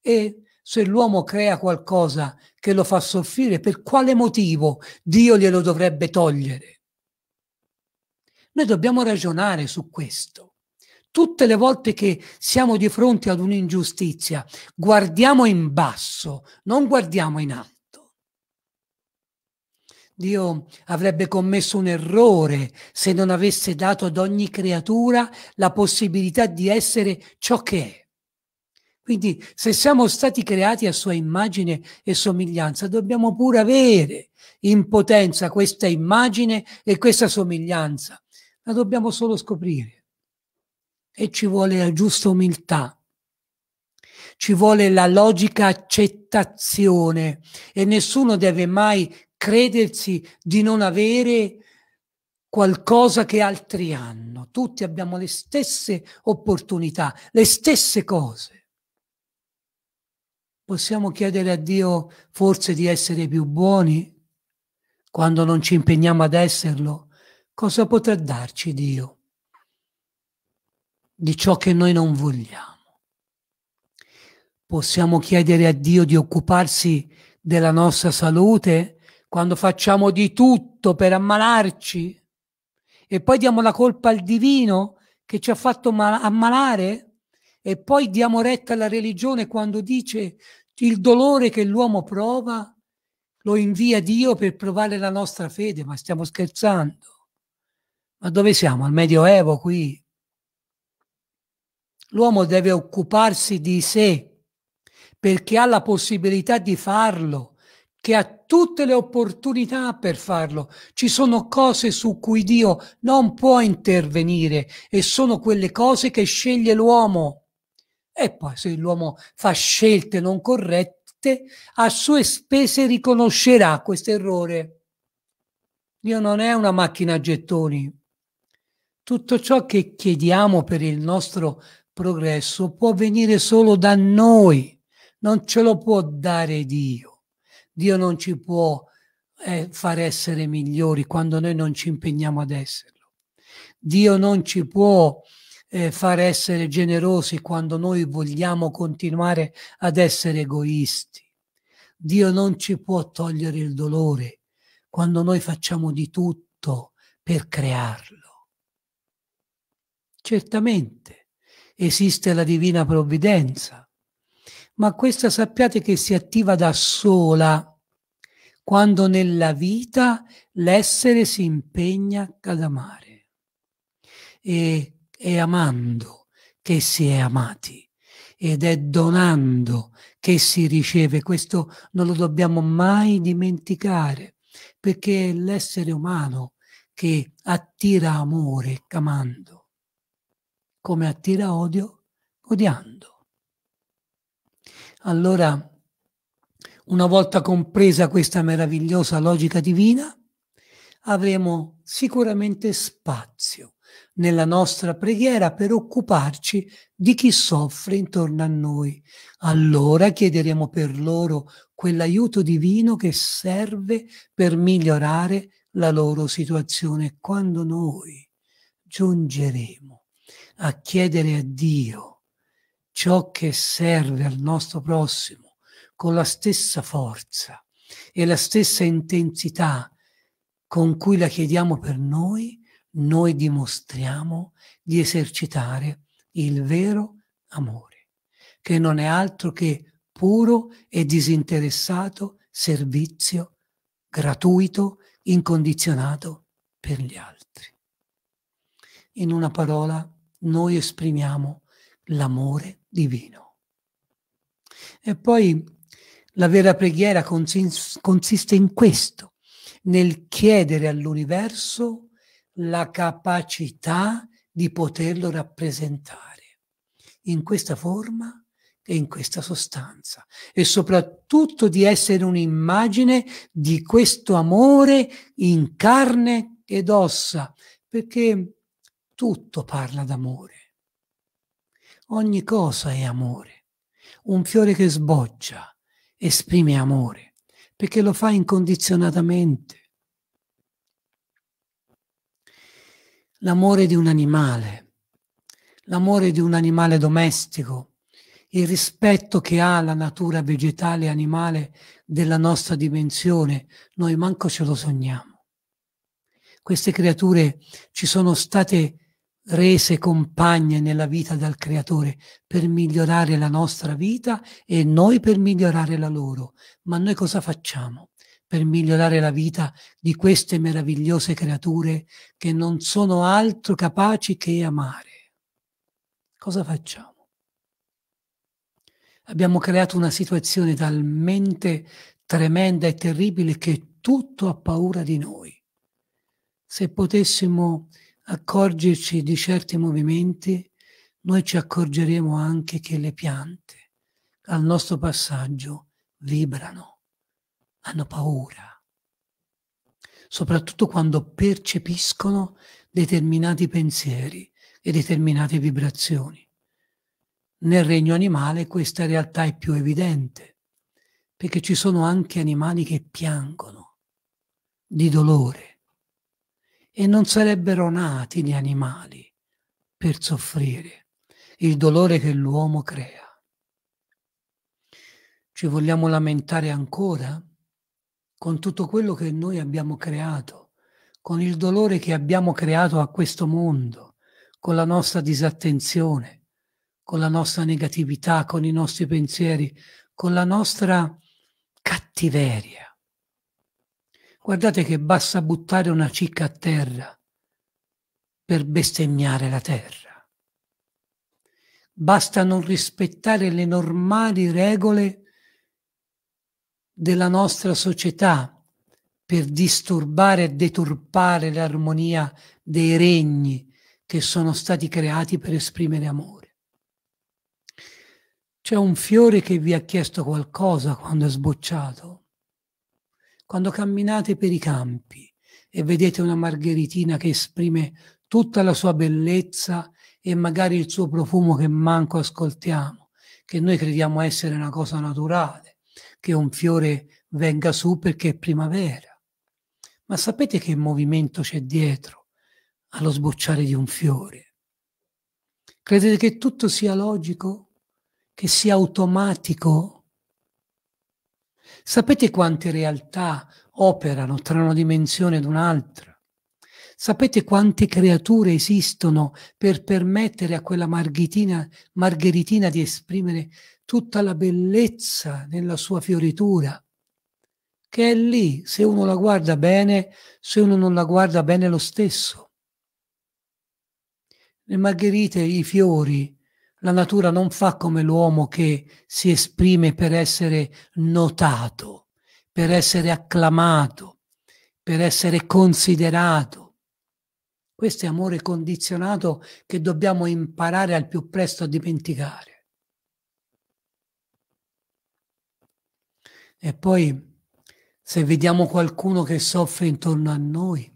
S1: E se l'uomo crea qualcosa che lo fa soffrire, per quale motivo Dio glielo dovrebbe togliere? Noi dobbiamo ragionare su questo. Tutte le volte che siamo di fronte ad un'ingiustizia, guardiamo in basso, non guardiamo in alto. Dio avrebbe commesso un errore se non avesse dato ad ogni creatura la possibilità di essere ciò che è. Quindi se siamo stati creati a sua immagine e somiglianza, dobbiamo pure avere in potenza questa immagine e questa somiglianza la dobbiamo solo scoprire. E ci vuole la giusta umiltà, ci vuole la logica accettazione e nessuno deve mai credersi di non avere qualcosa che altri hanno. Tutti abbiamo le stesse opportunità, le stesse cose. Possiamo chiedere a Dio forse di essere più buoni quando non ci impegniamo ad esserlo cosa potrà darci Dio di ciò che noi non vogliamo. Possiamo chiedere a Dio di occuparsi della nostra salute quando facciamo di tutto per ammalarci e poi diamo la colpa al divino che ci ha fatto ammalare e poi diamo retta alla religione quando dice il dolore che l'uomo prova lo invia Dio per provare la nostra fede, ma stiamo scherzando. Ma dove siamo? Al Medioevo qui? L'uomo deve occuparsi di sé perché ha la possibilità di farlo, che ha tutte le opportunità per farlo. Ci sono cose su cui Dio non può intervenire e sono quelle cose che sceglie l'uomo. E poi se l'uomo fa scelte non corrette, a sue spese riconoscerà questo errore. Dio non è una macchina a gettoni. Tutto ciò che chiediamo per il nostro progresso può venire solo da noi, non ce lo può dare Dio. Dio non ci può eh, far essere migliori quando noi non ci impegniamo ad esserlo. Dio non ci può eh, far essere generosi quando noi vogliamo continuare ad essere egoisti. Dio non ci può togliere il dolore quando noi facciamo di tutto per crearlo. Certamente esiste la divina provvidenza, ma questa sappiate che si attiva da sola quando nella vita l'essere si impegna ad amare. E è amando che si è amati ed è donando che si riceve. Questo non lo dobbiamo mai dimenticare, perché è l'essere umano che attira amore camando come attira odio odiando. Allora, una volta compresa questa meravigliosa logica divina, avremo sicuramente spazio nella nostra preghiera per occuparci di chi soffre intorno a noi. Allora chiederemo per loro quell'aiuto divino che serve per migliorare la loro situazione quando noi giungeremo a chiedere a Dio ciò che serve al nostro prossimo con la stessa forza e la stessa intensità con cui la chiediamo per noi, noi dimostriamo di esercitare il vero amore, che non è altro che puro e disinteressato servizio gratuito, incondizionato per gli altri. In una parola, noi esprimiamo l'amore divino. E poi la vera preghiera consiste in questo, nel chiedere all'universo la capacità di poterlo rappresentare in questa forma e in questa sostanza e soprattutto di essere un'immagine di questo amore in carne ed ossa perché tutto parla d'amore. Ogni cosa è amore. Un fiore che sboccia esprime amore perché lo fa incondizionatamente. L'amore di un animale, l'amore di un animale domestico, il rispetto che ha la natura vegetale e animale della nostra dimensione, noi manco ce lo sogniamo. Queste creature ci sono state rese compagne nella vita dal Creatore per migliorare la nostra vita e noi per migliorare la loro. Ma noi cosa facciamo per migliorare la vita di queste meravigliose creature che non sono altro capaci che amare? Cosa facciamo? Abbiamo creato una situazione talmente tremenda e terribile che tutto ha paura di noi. Se potessimo accorgerci di certi movimenti, noi ci accorgeremo anche che le piante al nostro passaggio vibrano, hanno paura, soprattutto quando percepiscono determinati pensieri e determinate vibrazioni. Nel regno animale questa realtà è più evidente, perché ci sono anche animali che piangono di dolore e non sarebbero nati gli animali per soffrire il dolore che l'uomo crea. Ci vogliamo lamentare ancora con tutto quello che noi abbiamo creato, con il dolore che abbiamo creato a questo mondo, con la nostra disattenzione, con la nostra negatività, con i nostri pensieri, con la nostra cattiveria. Guardate che basta buttare una cicca a terra per bestemmiare la terra. Basta non rispettare le normali regole della nostra società per disturbare e deturpare l'armonia dei regni che sono stati creati per esprimere amore. C'è un fiore che vi ha chiesto qualcosa quando è sbocciato quando camminate per i campi e vedete una margheritina che esprime tutta la sua bellezza e magari il suo profumo che manco ascoltiamo, che noi crediamo essere una cosa naturale, che un fiore venga su perché è primavera. Ma sapete che movimento c'è dietro allo sbocciare di un fiore? Credete che tutto sia logico? Che sia automatico? Sapete quante realtà operano tra una dimensione ed un'altra? Sapete quante creature esistono per permettere a quella margheritina di esprimere tutta la bellezza nella sua fioritura? Che è lì, se uno la guarda bene, se uno non la guarda bene lo stesso. Le margherite, i fiori, la natura non fa come l'uomo che si esprime per essere notato, per essere acclamato, per essere considerato. Questo è amore condizionato che dobbiamo imparare al più presto a dimenticare. E poi se vediamo qualcuno che soffre intorno a noi,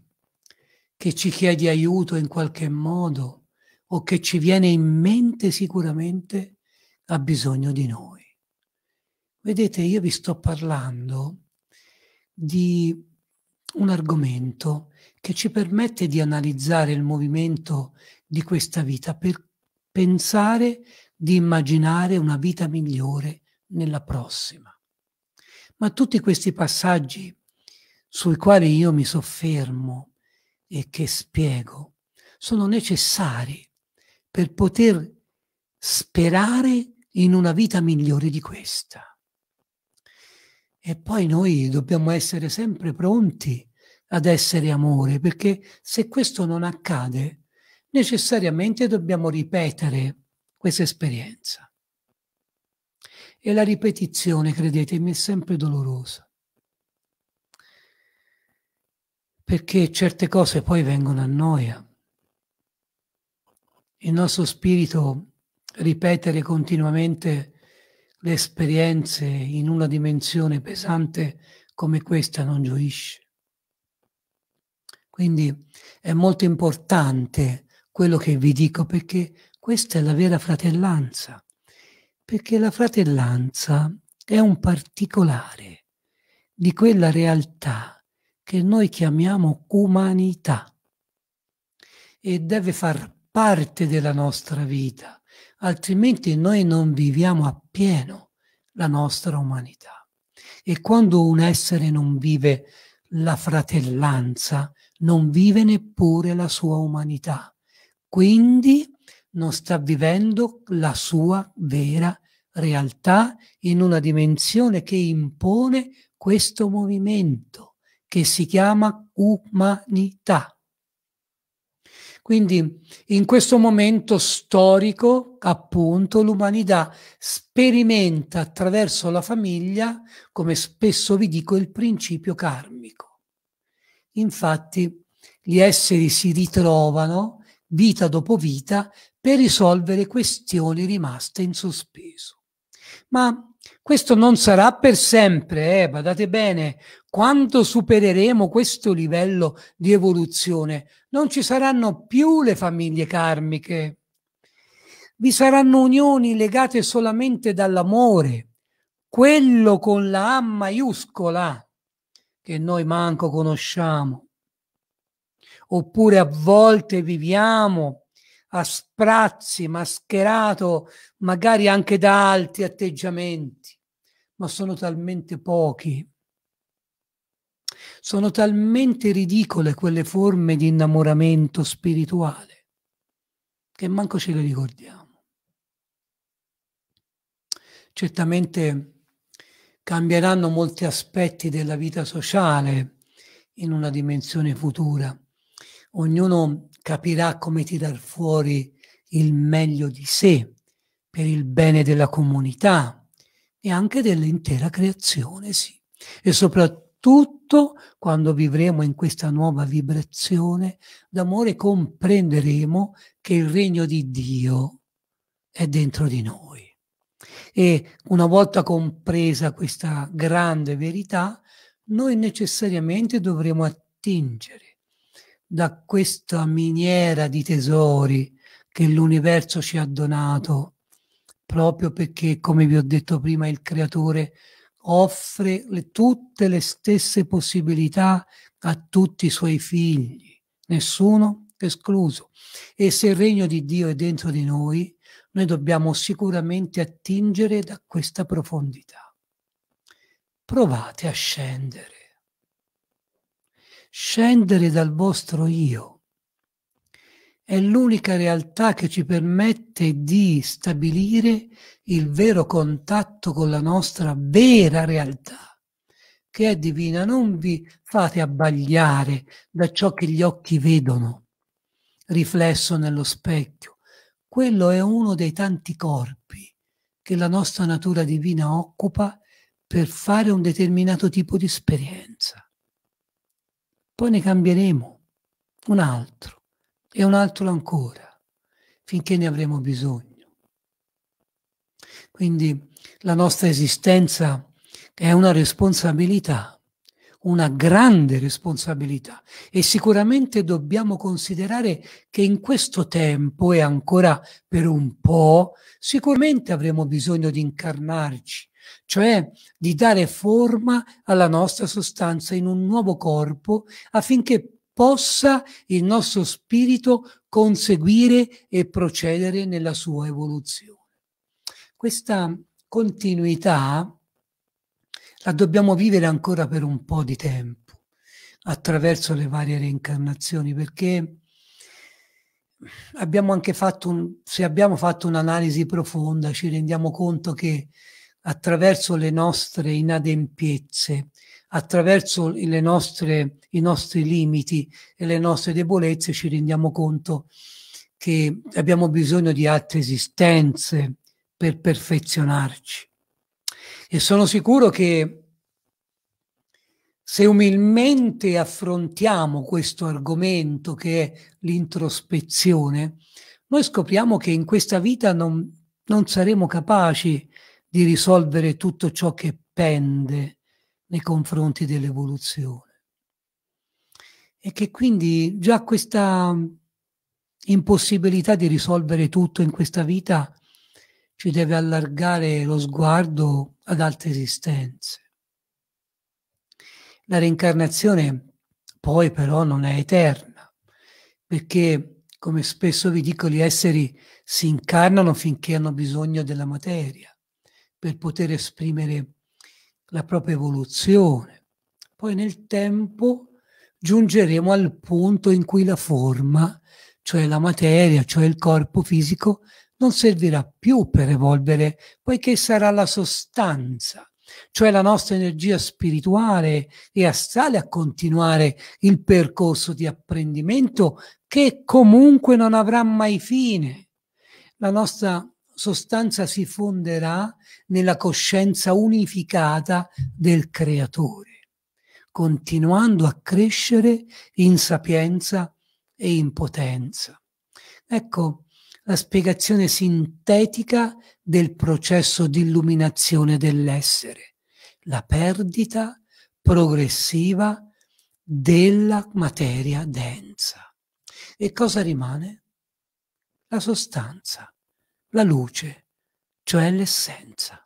S1: che ci chiede aiuto in qualche modo, o che ci viene in mente sicuramente ha bisogno di noi. Vedete, io vi sto parlando di un argomento che ci permette di analizzare il movimento di questa vita per pensare di immaginare una vita migliore nella prossima. Ma tutti questi passaggi sui quali io mi soffermo e che spiego sono necessari per poter sperare in una vita migliore di questa. E poi noi dobbiamo essere sempre pronti ad essere amore, perché se questo non accade, necessariamente dobbiamo ripetere questa esperienza. E la ripetizione, credetemi, è sempre dolorosa. Perché certe cose poi vengono a noia il nostro spirito ripetere continuamente le esperienze in una dimensione pesante come questa non gioisce. Quindi è molto importante quello che vi dico perché questa è la vera fratellanza, perché la fratellanza è un particolare di quella realtà che noi chiamiamo umanità e deve far parte della nostra vita, altrimenti noi non viviamo appieno la nostra umanità. E quando un essere non vive la fratellanza, non vive neppure la sua umanità. Quindi non sta vivendo la sua vera realtà in una dimensione che impone questo movimento che si chiama umanità. Quindi in questo momento storico, appunto, l'umanità sperimenta attraverso la famiglia, come spesso vi dico, il principio karmico. Infatti gli esseri si ritrovano vita dopo vita per risolvere questioni rimaste in sospeso. Ma questo non sarà per sempre, eh, badate bene, quando supereremo questo livello di evoluzione non ci saranno più le famiglie karmiche, vi saranno unioni legate solamente dall'amore, quello con la A maiuscola che noi manco conosciamo. Oppure a volte viviamo a sprazzi, mascherato magari anche da altri atteggiamenti, ma sono talmente pochi. Sono talmente ridicole quelle forme di innamoramento spirituale che manco ce le ricordiamo. Certamente cambieranno molti aspetti della vita sociale in una dimensione futura. Ognuno capirà come tirar fuori il meglio di sé per il bene della comunità e anche dell'intera creazione, sì. E soprattutto quando vivremo in questa nuova vibrazione d'amore comprenderemo che il regno di Dio è dentro di noi. E una volta compresa questa grande verità, noi necessariamente dovremo attingere da questa miniera di tesori che l'universo ci ha donato, proprio perché, come vi ho detto prima, il creatore offre le, tutte le stesse possibilità a tutti i suoi figli, nessuno escluso. E se il regno di Dio è dentro di noi, noi dobbiamo sicuramente attingere da questa profondità. Provate a scendere scendere dal vostro io. È l'unica realtà che ci permette di stabilire il vero contatto con la nostra vera realtà, che è divina. Non vi fate abbagliare da ciò che gli occhi vedono, riflesso nello specchio. Quello è uno dei tanti corpi che la nostra natura divina occupa per fare un determinato tipo di esperienza poi ne cambieremo un altro e un altro ancora, finché ne avremo bisogno. Quindi la nostra esistenza è una responsabilità, una grande responsabilità e sicuramente dobbiamo considerare che in questo tempo e ancora per un po', sicuramente avremo bisogno di incarnarci, cioè di dare forma alla nostra sostanza in un nuovo corpo affinché possa il nostro spirito conseguire e procedere nella sua evoluzione. Questa continuità la dobbiamo vivere ancora per un po' di tempo attraverso le varie reincarnazioni perché abbiamo anche fatto un, se abbiamo fatto un'analisi profonda ci rendiamo conto che attraverso le nostre inadempiezze, attraverso nostre, i nostri limiti e le nostre debolezze ci rendiamo conto che abbiamo bisogno di altre esistenze per perfezionarci. E sono sicuro che se umilmente affrontiamo questo argomento che è l'introspezione, noi scopriamo che in questa vita non, non saremo capaci di risolvere tutto ciò che pende nei confronti dell'evoluzione. E che quindi già questa impossibilità di risolvere tutto in questa vita ci deve allargare lo sguardo ad altre esistenze. La reincarnazione poi però non è eterna, perché come spesso vi dico gli esseri si incarnano finché hanno bisogno della materia per poter esprimere la propria evoluzione. Poi nel tempo giungeremo al punto in cui la forma, cioè la materia, cioè il corpo fisico, non servirà più per evolvere, poiché sarà la sostanza, cioè la nostra energia spirituale e astrale a continuare il percorso di apprendimento che comunque non avrà mai fine. La nostra sostanza si fonderà nella coscienza unificata del creatore, continuando a crescere in sapienza e in potenza. Ecco la spiegazione sintetica del processo di illuminazione dell'essere, la perdita progressiva della materia densa. E cosa rimane? La sostanza la luce, cioè l'essenza.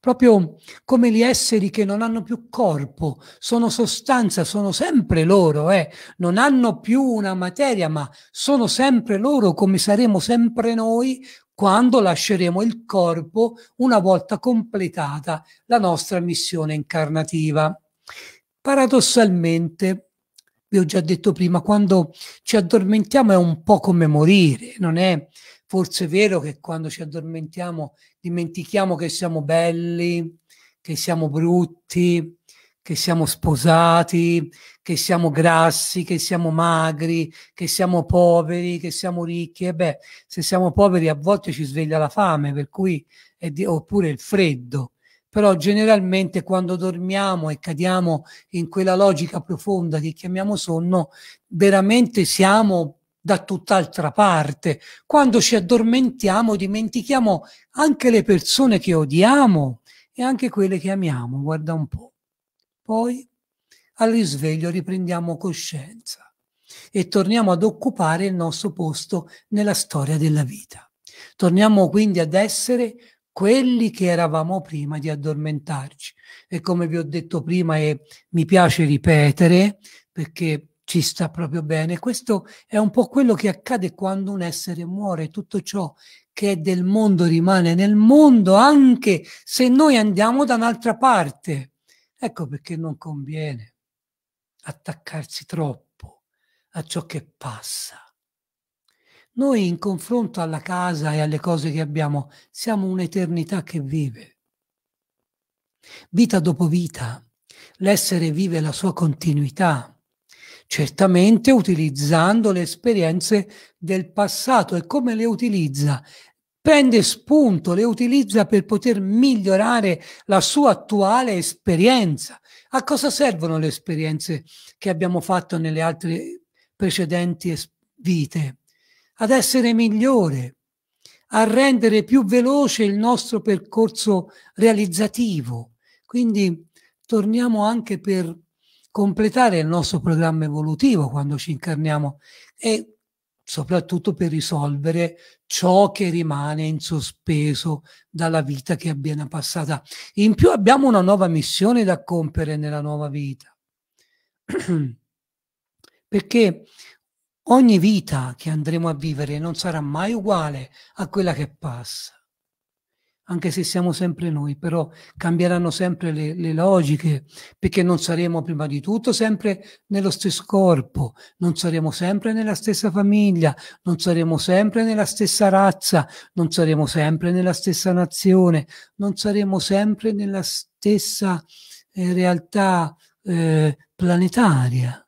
S1: Proprio come gli esseri che non hanno più corpo, sono sostanza, sono sempre loro, eh? non hanno più una materia, ma sono sempre loro come saremo sempre noi quando lasceremo il corpo una volta completata la nostra missione incarnativa. Paradossalmente, vi ho già detto prima, quando ci addormentiamo è un po' come morire, non è forse è vero che quando ci addormentiamo dimentichiamo che siamo belli, che siamo brutti, che siamo sposati, che siamo grassi, che siamo magri, che siamo poveri, che siamo ricchi. E beh, se siamo poveri a volte ci sveglia la fame, per cui è di- oppure il freddo. Però generalmente quando dormiamo e cadiamo in quella logica profonda che chiamiamo sonno, veramente siamo da tutt'altra parte. Quando ci addormentiamo dimentichiamo anche le persone che odiamo e anche quelle che amiamo, guarda un po'. Poi al risveglio riprendiamo coscienza e torniamo ad occupare il nostro posto nella storia della vita. Torniamo quindi ad essere quelli che eravamo prima di addormentarci. E come vi ho detto prima e mi piace ripetere, perché ci sta proprio bene. Questo è un po' quello che accade quando un essere muore, tutto ciò che è del mondo rimane nel mondo, anche se noi andiamo da un'altra parte. Ecco perché non conviene attaccarsi troppo a ciò che passa. Noi in confronto alla casa e alle cose che abbiamo siamo un'eternità che vive. Vita dopo vita, l'essere vive la sua continuità certamente utilizzando le esperienze del passato e come le utilizza. Prende spunto, le utilizza per poter migliorare la sua attuale esperienza. A cosa servono le esperienze che abbiamo fatto nelle altre precedenti vite? Ad essere migliore, a rendere più veloce il nostro percorso realizzativo. Quindi torniamo anche per completare il nostro programma evolutivo quando ci incarniamo e soprattutto per risolvere ciò che rimane in sospeso dalla vita che abbiamo passata. In più abbiamo una nuova missione da compiere nella nuova vita, perché ogni vita che andremo a vivere non sarà mai uguale a quella che passa anche se siamo sempre noi, però cambieranno sempre le, le, logiche, perché non saremo prima di tutto sempre nello stesso corpo, non saremo sempre nella stessa famiglia, non saremo sempre nella stessa razza, non saremo sempre nella stessa nazione, non saremo sempre nella stessa eh, realtà eh, planetaria.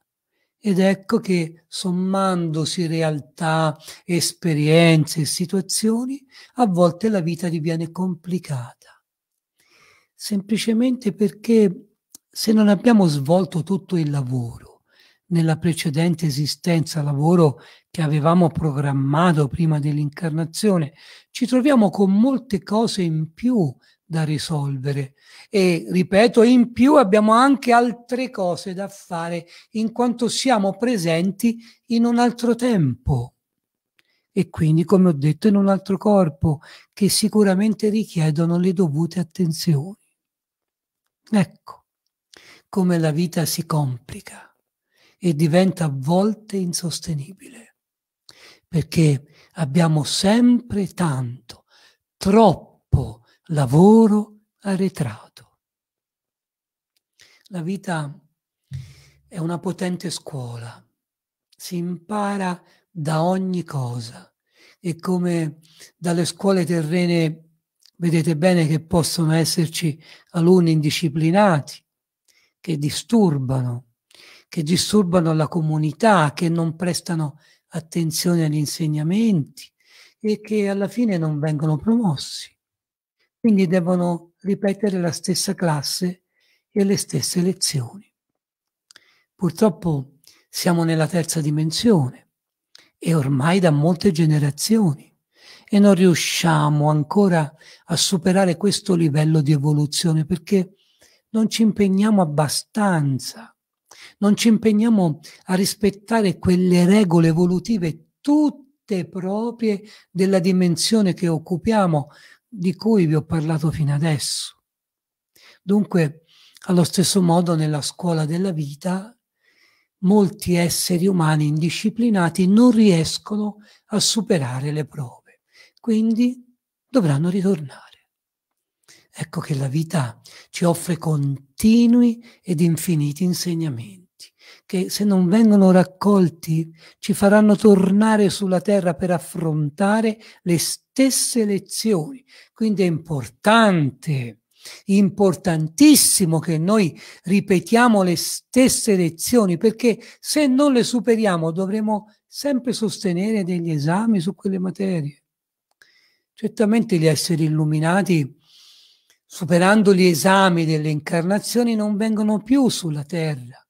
S1: Ed ecco che sommandosi realtà, esperienze e situazioni, a volte la vita diviene complicata. Semplicemente perché se non abbiamo svolto tutto il lavoro nella precedente esistenza, lavoro che avevamo programmato prima dell'incarnazione, ci troviamo con molte cose in più da risolvere. E ripeto, in più abbiamo anche altre cose da fare in quanto siamo presenti in un altro tempo e quindi, come ho detto, in un altro corpo che sicuramente richiedono le dovute attenzioni. Ecco come la vita si complica e diventa a volte insostenibile, perché abbiamo sempre tanto, troppo lavoro arretrato. La vita è una potente scuola, si impara da ogni cosa e come dalle scuole terrene vedete bene che possono esserci alunni indisciplinati che disturbano, che disturbano la comunità, che non prestano attenzione agli insegnamenti e che alla fine non vengono promossi quindi devono ripetere la stessa classe e le stesse lezioni. Purtroppo siamo nella terza dimensione e ormai da molte generazioni e non riusciamo ancora a superare questo livello di evoluzione perché non ci impegniamo abbastanza, non ci impegniamo a rispettare quelle regole evolutive tutte proprie della dimensione che occupiamo, di cui vi ho parlato fino adesso. Dunque, allo stesso modo nella scuola della vita, molti esseri umani indisciplinati non riescono a superare le prove, quindi dovranno ritornare. Ecco che la vita ci offre continui ed infiniti insegnamenti che se non vengono raccolti ci faranno tornare sulla terra per affrontare le stesse lezioni. Quindi è importante, importantissimo che noi ripetiamo le stesse lezioni perché se non le superiamo dovremo sempre sostenere degli esami su quelle materie. Certamente gli esseri illuminati superando gli esami delle incarnazioni non vengono più sulla terra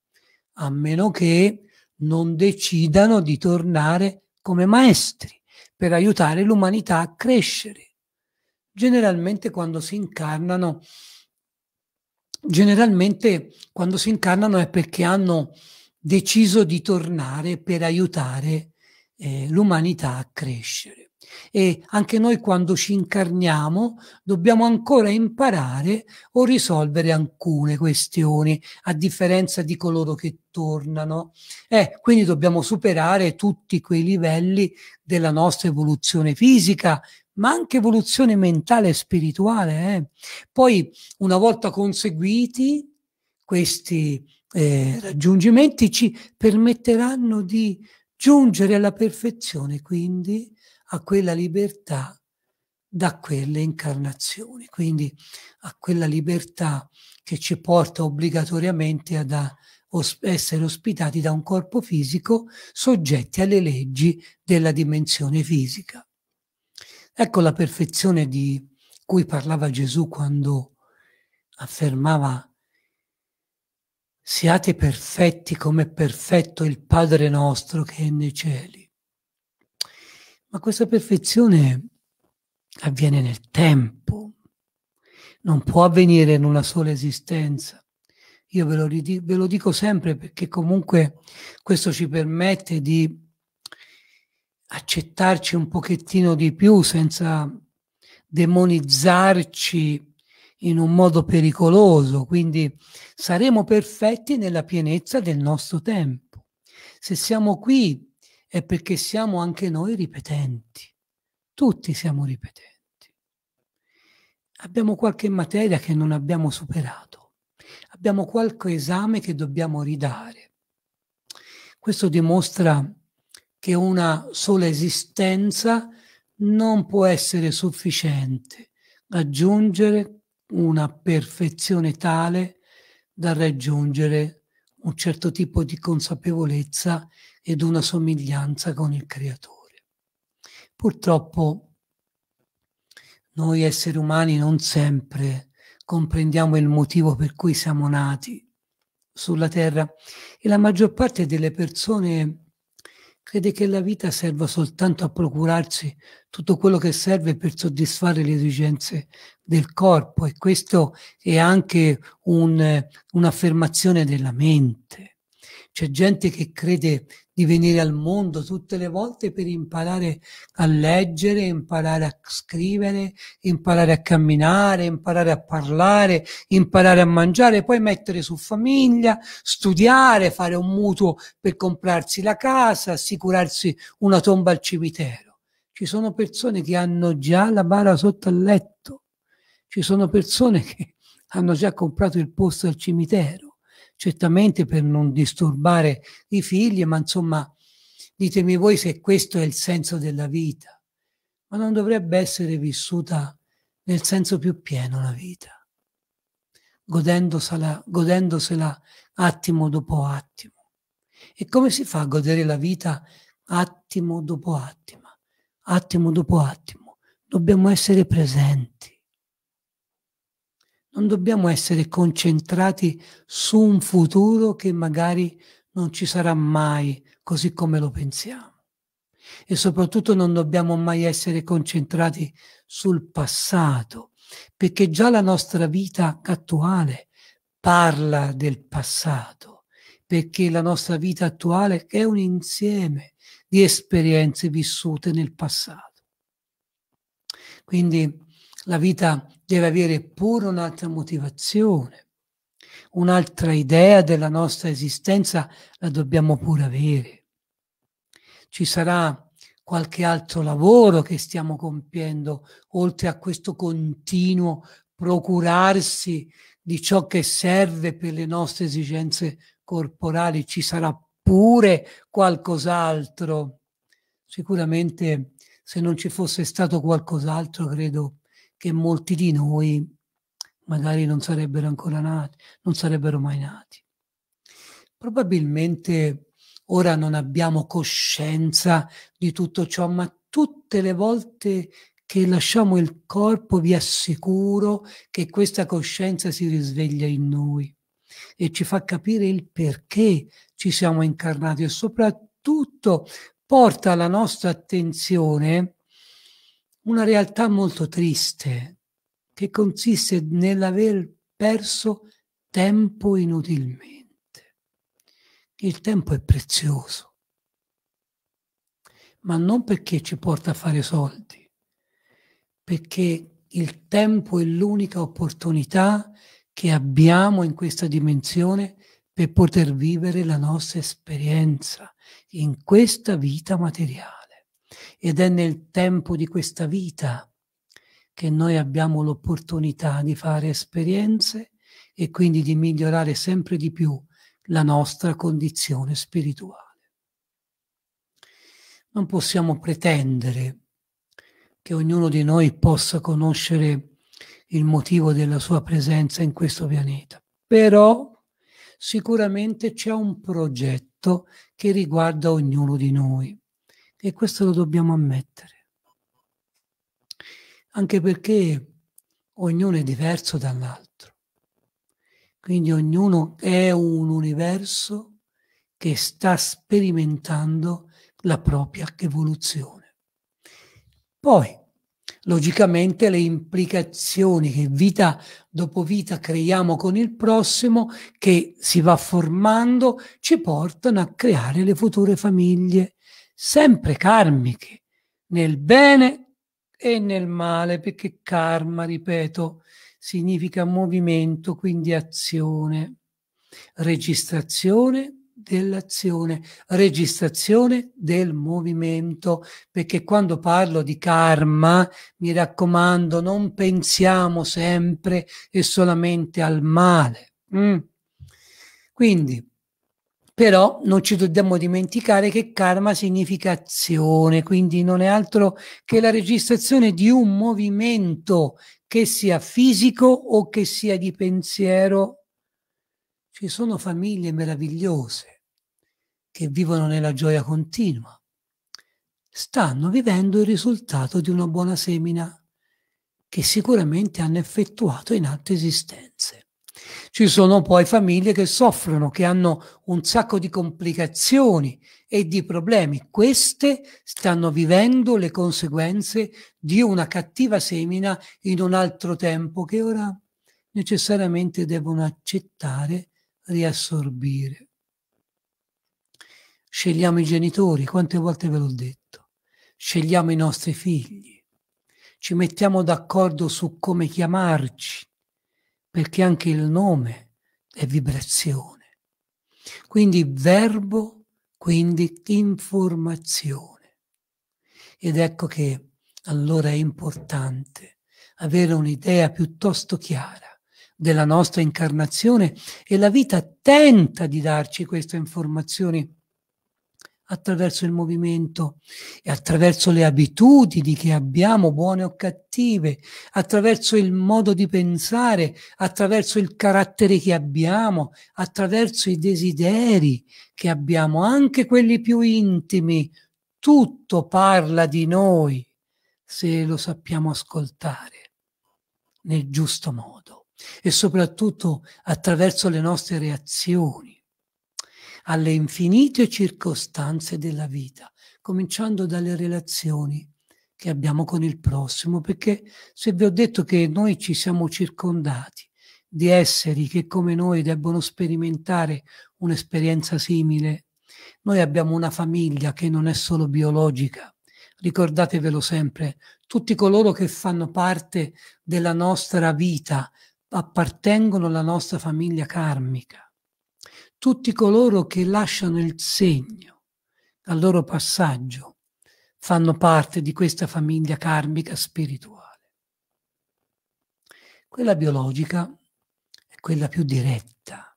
S1: a meno che non decidano di tornare come maestri per aiutare l'umanità a crescere. Generalmente quando si incarnano, generalmente quando si incarnano è perché hanno deciso di tornare per aiutare eh, l'umanità a crescere e anche noi quando ci incarniamo dobbiamo ancora imparare o risolvere alcune questioni, a differenza di coloro che tornano. Eh, quindi dobbiamo superare tutti quei livelli della nostra evoluzione fisica, ma anche evoluzione mentale e spirituale. Eh. Poi, una volta conseguiti questi eh, raggiungimenti, ci permetteranno di giungere alla perfezione, quindi a quella libertà da quelle incarnazioni, quindi a quella libertà che ci porta obbligatoriamente ad essere ospitati da un corpo fisico soggetti alle leggi della dimensione fisica. Ecco la perfezione di cui parlava Gesù quando affermava siate perfetti come perfetto il Padre nostro che è nei cieli ma questa perfezione avviene nel tempo, non può avvenire in una sola esistenza. Io ve lo, ridico, ve lo dico sempre perché comunque questo ci permette di accettarci un pochettino di più senza demonizzarci in un modo pericoloso, quindi saremo perfetti nella pienezza del nostro tempo. Se siamo qui è perché siamo anche noi ripetenti. Tutti siamo ripetenti. Abbiamo qualche materia che non abbiamo superato. Abbiamo qualche esame che dobbiamo ridare. Questo dimostra che una sola esistenza non può essere sufficiente raggiungere una perfezione tale da raggiungere un certo tipo di consapevolezza ed una somiglianza con il creatore. Purtroppo noi esseri umani non sempre comprendiamo il motivo per cui siamo nati sulla terra e la maggior parte delle persone crede che la vita serva soltanto a procurarsi tutto quello che serve per soddisfare le esigenze del corpo e questo è anche un, un'affermazione della mente. C'è gente che crede di venire al mondo tutte le volte per imparare a leggere, imparare a scrivere, imparare a camminare, imparare a parlare, imparare a mangiare, poi mettere su famiglia, studiare, fare un mutuo per comprarsi la casa, assicurarsi una tomba al cimitero. Ci sono persone che hanno già la bara sotto al letto, ci sono persone che hanno già comprato il posto al cimitero certamente per non disturbare i figli, ma insomma ditemi voi se questo è il senso della vita, ma non dovrebbe essere vissuta nel senso più pieno la vita, godendosela, godendosela attimo dopo attimo. E come si fa a godere la vita attimo dopo attimo, attimo dopo attimo? Dobbiamo essere presenti non dobbiamo essere concentrati su un futuro che magari non ci sarà mai così come lo pensiamo. E soprattutto non dobbiamo mai essere concentrati sul passato, perché già la nostra vita attuale parla del passato, perché la nostra vita attuale è un insieme di esperienze vissute nel passato. Quindi la vita deve avere pure un'altra motivazione, un'altra idea della nostra esistenza la dobbiamo pure avere. Ci sarà qualche altro lavoro che stiamo compiendo, oltre a questo continuo procurarsi di ciò che serve per le nostre esigenze corporali, ci sarà pure qualcos'altro. Sicuramente se non ci fosse stato qualcos'altro, credo che molti di noi magari non sarebbero ancora nati, non sarebbero mai nati. Probabilmente ora non abbiamo coscienza di tutto ciò, ma tutte le volte che lasciamo il corpo vi assicuro che questa coscienza si risveglia in noi e ci fa capire il perché ci siamo incarnati e soprattutto porta la nostra attenzione una realtà molto triste che consiste nell'aver perso tempo inutilmente. Il tempo è prezioso, ma non perché ci porta a fare soldi, perché il tempo è l'unica opportunità che abbiamo in questa dimensione per poter vivere la nostra esperienza in questa vita materiale ed è nel tempo di questa vita che noi abbiamo l'opportunità di fare esperienze e quindi di migliorare sempre di più la nostra condizione spirituale. Non possiamo pretendere che ognuno di noi possa conoscere il motivo della sua presenza in questo pianeta, però sicuramente c'è un progetto che riguarda ognuno di noi e questo lo dobbiamo ammettere. Anche perché ognuno è diverso dall'altro. Quindi ognuno è un universo che sta sperimentando la propria evoluzione. Poi, logicamente, le implicazioni che vita dopo vita creiamo con il prossimo, che si va formando, ci portano a creare le future famiglie, sempre karmiche, nel bene e nel male, perché karma, ripeto, significa movimento, quindi azione, registrazione dell'azione, registrazione del movimento, perché quando parlo di karma, mi raccomando, non pensiamo sempre e solamente al male. Mm. Quindi, però non ci dobbiamo dimenticare che karma significa azione, quindi non è altro che la registrazione di un movimento che sia fisico o che sia di pensiero. Ci sono famiglie meravigliose che vivono nella gioia continua, stanno vivendo il risultato di una buona semina che sicuramente hanno effettuato in altre esistenze. Ci sono poi famiglie che soffrono, che hanno un sacco di complicazioni e di problemi. Queste stanno vivendo le conseguenze di una cattiva semina in un altro tempo che ora necessariamente devono accettare, riassorbire. Scegliamo i genitori, quante volte ve l'ho detto. Scegliamo i nostri figli. Ci mettiamo d'accordo su come chiamarci perché anche il nome è vibrazione. Quindi verbo, quindi informazione. Ed ecco che allora è importante avere un'idea piuttosto chiara della nostra incarnazione e la vita tenta di darci queste informazioni attraverso il movimento e attraverso le abitudini che abbiamo, buone o cattive, attraverso il modo di pensare, attraverso il carattere che abbiamo, attraverso i desideri che abbiamo, anche quelli più intimi. Tutto parla di noi se lo sappiamo ascoltare nel giusto modo e soprattutto attraverso le nostre reazioni alle infinite circostanze della vita, cominciando dalle relazioni che abbiamo con il prossimo, perché se vi ho detto che noi ci siamo circondati di esseri che come noi debbono sperimentare un'esperienza simile, noi abbiamo una famiglia che non è solo biologica, ricordatevelo sempre, tutti coloro che fanno parte della nostra vita appartengono alla nostra famiglia karmica tutti coloro che lasciano il segno al loro passaggio fanno parte di questa famiglia karmica spirituale. Quella biologica è quella più diretta.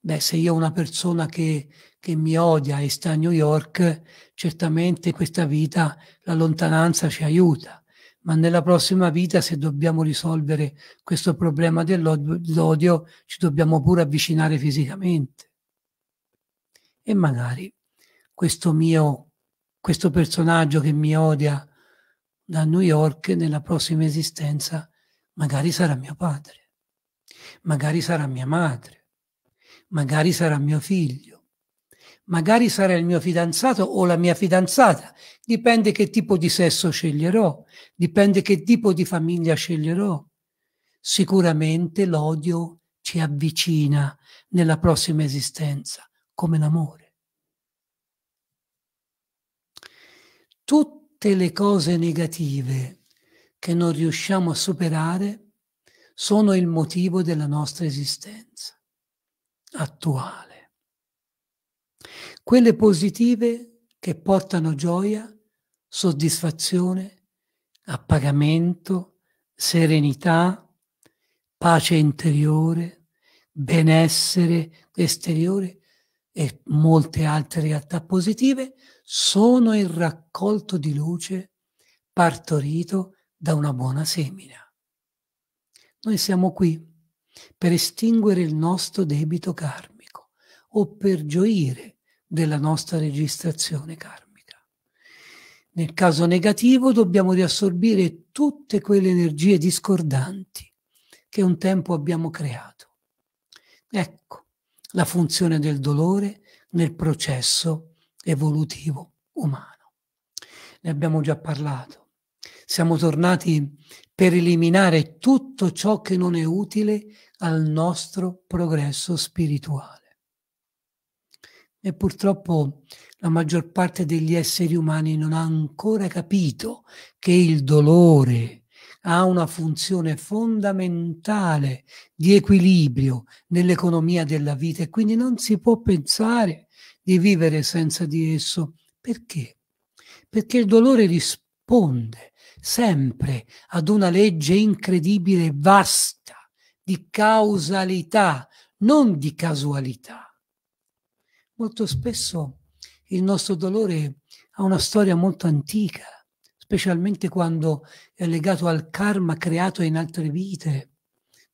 S1: Beh, se io ho una persona che, che mi odia e sta a New York, certamente questa vita, la lontananza ci aiuta ma nella prossima vita se dobbiamo risolvere questo problema dell'odio ci dobbiamo pure avvicinare fisicamente. E magari questo mio, questo personaggio che mi odia da New York nella prossima esistenza magari sarà mio padre, magari sarà mia madre, magari sarà mio figlio magari sarà il mio fidanzato o la mia fidanzata, dipende che tipo di sesso sceglierò, dipende che tipo di famiglia sceglierò. Sicuramente l'odio ci avvicina nella prossima esistenza, come l'amore. Tutte le cose negative che non riusciamo a superare sono il motivo della nostra esistenza attuale quelle positive che portano gioia, soddisfazione, appagamento, serenità, pace interiore, benessere esteriore e molte altre realtà positive sono il raccolto di luce partorito da una buona semina. Noi siamo qui per estinguere il nostro debito karmico o per gioire della nostra registrazione karmica. Nel caso negativo dobbiamo riassorbire tutte quelle energie discordanti che un tempo abbiamo creato. Ecco la funzione del dolore nel processo evolutivo umano. Ne abbiamo già parlato. Siamo tornati per eliminare tutto ciò che non è utile al nostro progresso spirituale e purtroppo la maggior parte degli esseri umani non ha ancora capito che il dolore ha una funzione fondamentale di equilibrio nell'economia della vita e quindi non si può pensare di vivere senza di esso. Perché? Perché il dolore risponde sempre ad una legge incredibile e vasta di causalità, non di casualità molto spesso il nostro dolore ha una storia molto antica, specialmente quando è legato al karma creato in altre vite,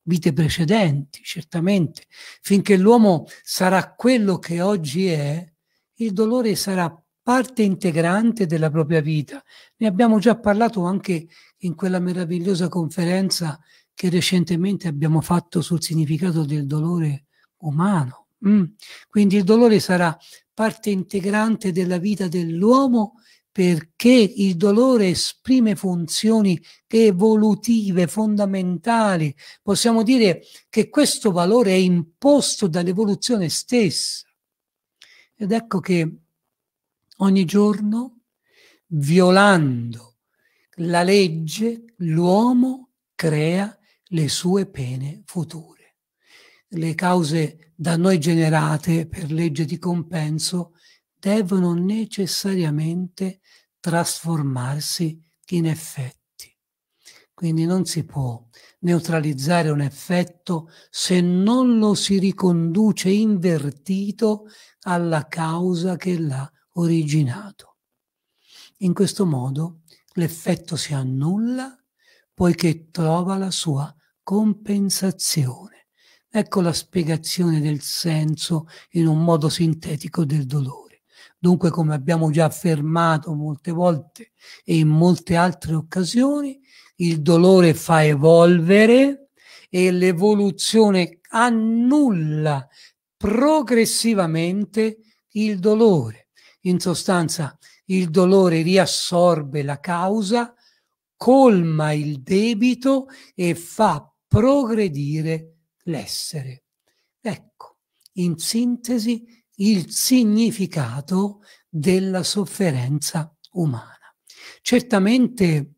S1: vite precedenti, certamente. Finché l'uomo sarà quello che oggi è, il dolore sarà parte integrante della propria vita. Ne abbiamo già parlato anche in quella meravigliosa conferenza che recentemente abbiamo fatto sul significato del dolore umano Mm. Quindi il dolore sarà parte integrante della vita dell'uomo perché il dolore esprime funzioni evolutive, fondamentali. Possiamo dire che questo valore è imposto dall'evoluzione stessa. Ed ecco che ogni giorno, violando la legge, l'uomo crea le sue pene future le cause da noi generate per legge di compenso devono necessariamente trasformarsi in effetti. Quindi non si può neutralizzare un effetto se non lo si riconduce invertito alla causa che l'ha originato. In questo modo l'effetto si annulla poiché trova la sua compensazione. Ecco la spiegazione del senso in un modo sintetico del dolore. Dunque, come abbiamo già affermato molte volte e in molte altre occasioni, il dolore fa evolvere e l'evoluzione annulla progressivamente il dolore. In sostanza, il dolore riassorbe la causa, colma il debito e fa progredire l'essere. Ecco, in sintesi, il significato della sofferenza umana. Certamente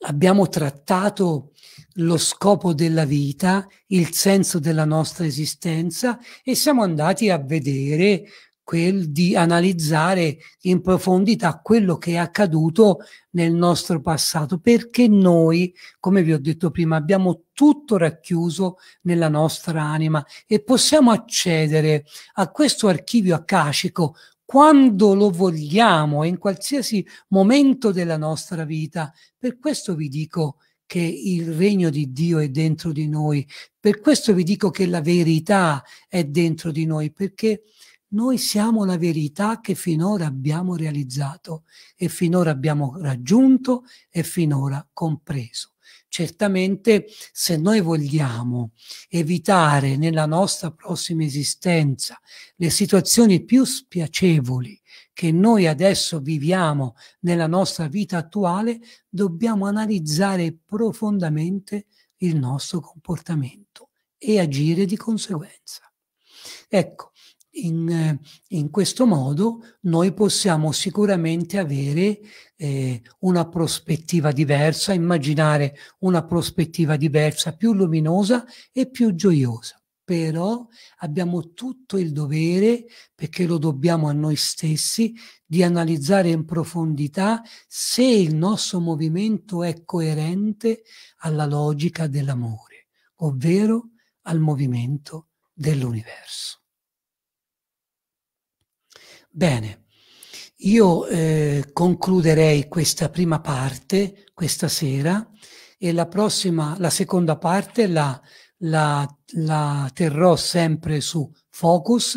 S1: abbiamo trattato lo scopo della vita, il senso della nostra esistenza e siamo andati a vedere quel di analizzare in profondità quello che è accaduto nel nostro passato, perché noi, come vi ho detto prima, abbiamo tutto racchiuso nella nostra anima e possiamo accedere a questo archivio akashico quando lo vogliamo in qualsiasi momento della nostra vita. Per questo vi dico che il regno di Dio è dentro di noi, per questo vi dico che la verità è dentro di noi, perché noi siamo la verità che finora abbiamo realizzato e finora abbiamo raggiunto e finora compreso. Certamente se noi vogliamo evitare nella nostra prossima esistenza le situazioni più spiacevoli che noi adesso viviamo nella nostra vita attuale, dobbiamo analizzare profondamente il nostro comportamento e agire di conseguenza. Ecco, in, eh, in questo modo noi possiamo sicuramente avere eh, una prospettiva diversa, immaginare una prospettiva diversa, più luminosa e più gioiosa però abbiamo tutto il dovere, perché lo dobbiamo a noi stessi, di analizzare in profondità se il nostro movimento è coerente alla logica dell'amore, ovvero al movimento dell'universo. Bene, io eh, concluderei questa prima parte questa sera e la prossima, la seconda parte la, la, la terrò sempre su Focus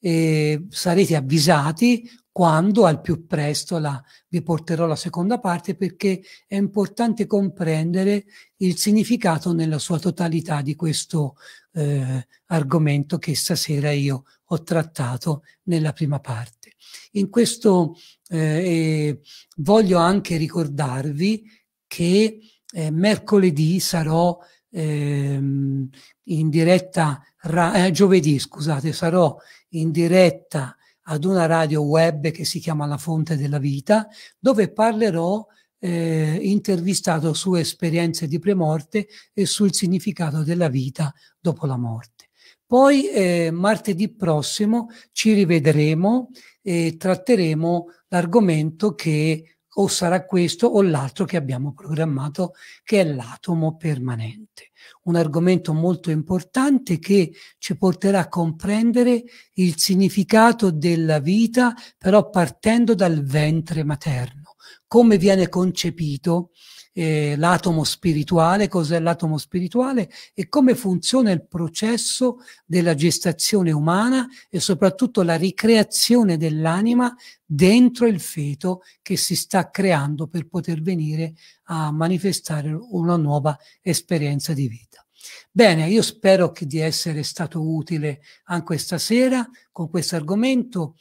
S1: e sarete avvisati quando al più presto la, vi porterò la seconda parte perché è importante comprendere il significato nella sua totalità di questo eh, argomento che stasera io ho trattato nella prima parte. In questo eh, voglio anche ricordarvi che eh, mercoledì sarò eh, in diretta, ra- eh, giovedì scusate, sarò in diretta ad una radio web che si chiama La Fonte della Vita, dove parlerò eh, intervistato su esperienze di premorte e sul significato della vita dopo la morte. Poi eh, martedì prossimo ci rivedremo e tratteremo l'argomento che o sarà questo o l'altro che abbiamo programmato, che è l'atomo permanente un argomento molto importante che ci porterà a comprendere il significato della vita, però partendo dal ventre materno, come viene concepito eh, l'atomo spirituale, cos'è l'atomo spirituale e come funziona il processo della gestazione umana e soprattutto la ricreazione dell'anima dentro il feto che si sta creando per poter venire a manifestare una nuova esperienza di vita. Bene, io spero di essere stato utile anche stasera con questo argomento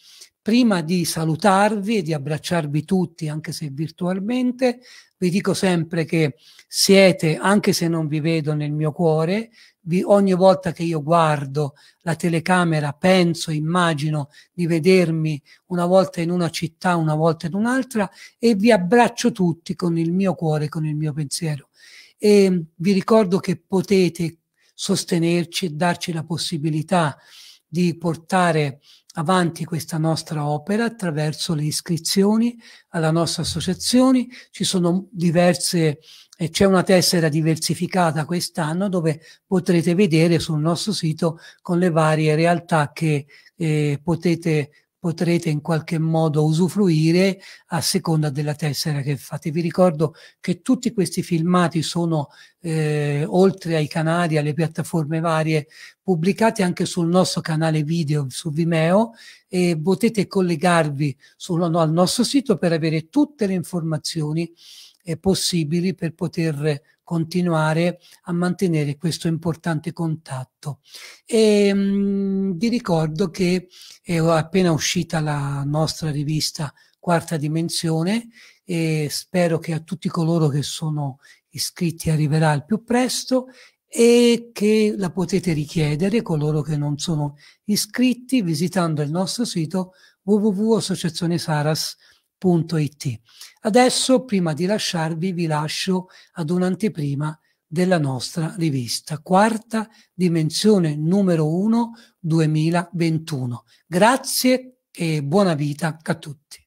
S1: prima di salutarvi e di abbracciarvi tutti, anche se virtualmente, vi dico sempre che siete, anche se non vi vedo nel mio cuore, vi, ogni volta che io guardo la telecamera penso, immagino di vedermi una volta in una città, una volta in un'altra e vi abbraccio tutti con il mio cuore, con il mio pensiero. E vi ricordo che potete sostenerci, darci la possibilità di portare avanti questa nostra opera attraverso le iscrizioni alla nostra associazione. Ci sono diverse, eh, c'è una tessera diversificata quest'anno dove potrete vedere sul nostro sito con le varie realtà che eh, potete potrete in qualche modo usufruire a seconda della tessera che fate. Vi ricordo che tutti questi filmati sono, eh, oltre ai canali, alle piattaforme varie, pubblicati anche sul nostro canale video su Vimeo e potete collegarvi sul, no, al nostro sito per avere tutte le informazioni eh, possibili per poter continuare a mantenere questo importante contatto. E, ehm, mh, vi ricordo che è appena uscita la nostra rivista Quarta Dimensione e spero che a tutti coloro che sono iscritti arriverà al più presto e che la potete richiedere coloro che non sono iscritti visitando il nostro sito www.associazionesaras.com www.radioradioitaliana.it. Adesso, prima di lasciarvi, vi lascio ad un'anteprima della nostra rivista, quarta dimensione numero 1 2021. Grazie e buona vita a tutti.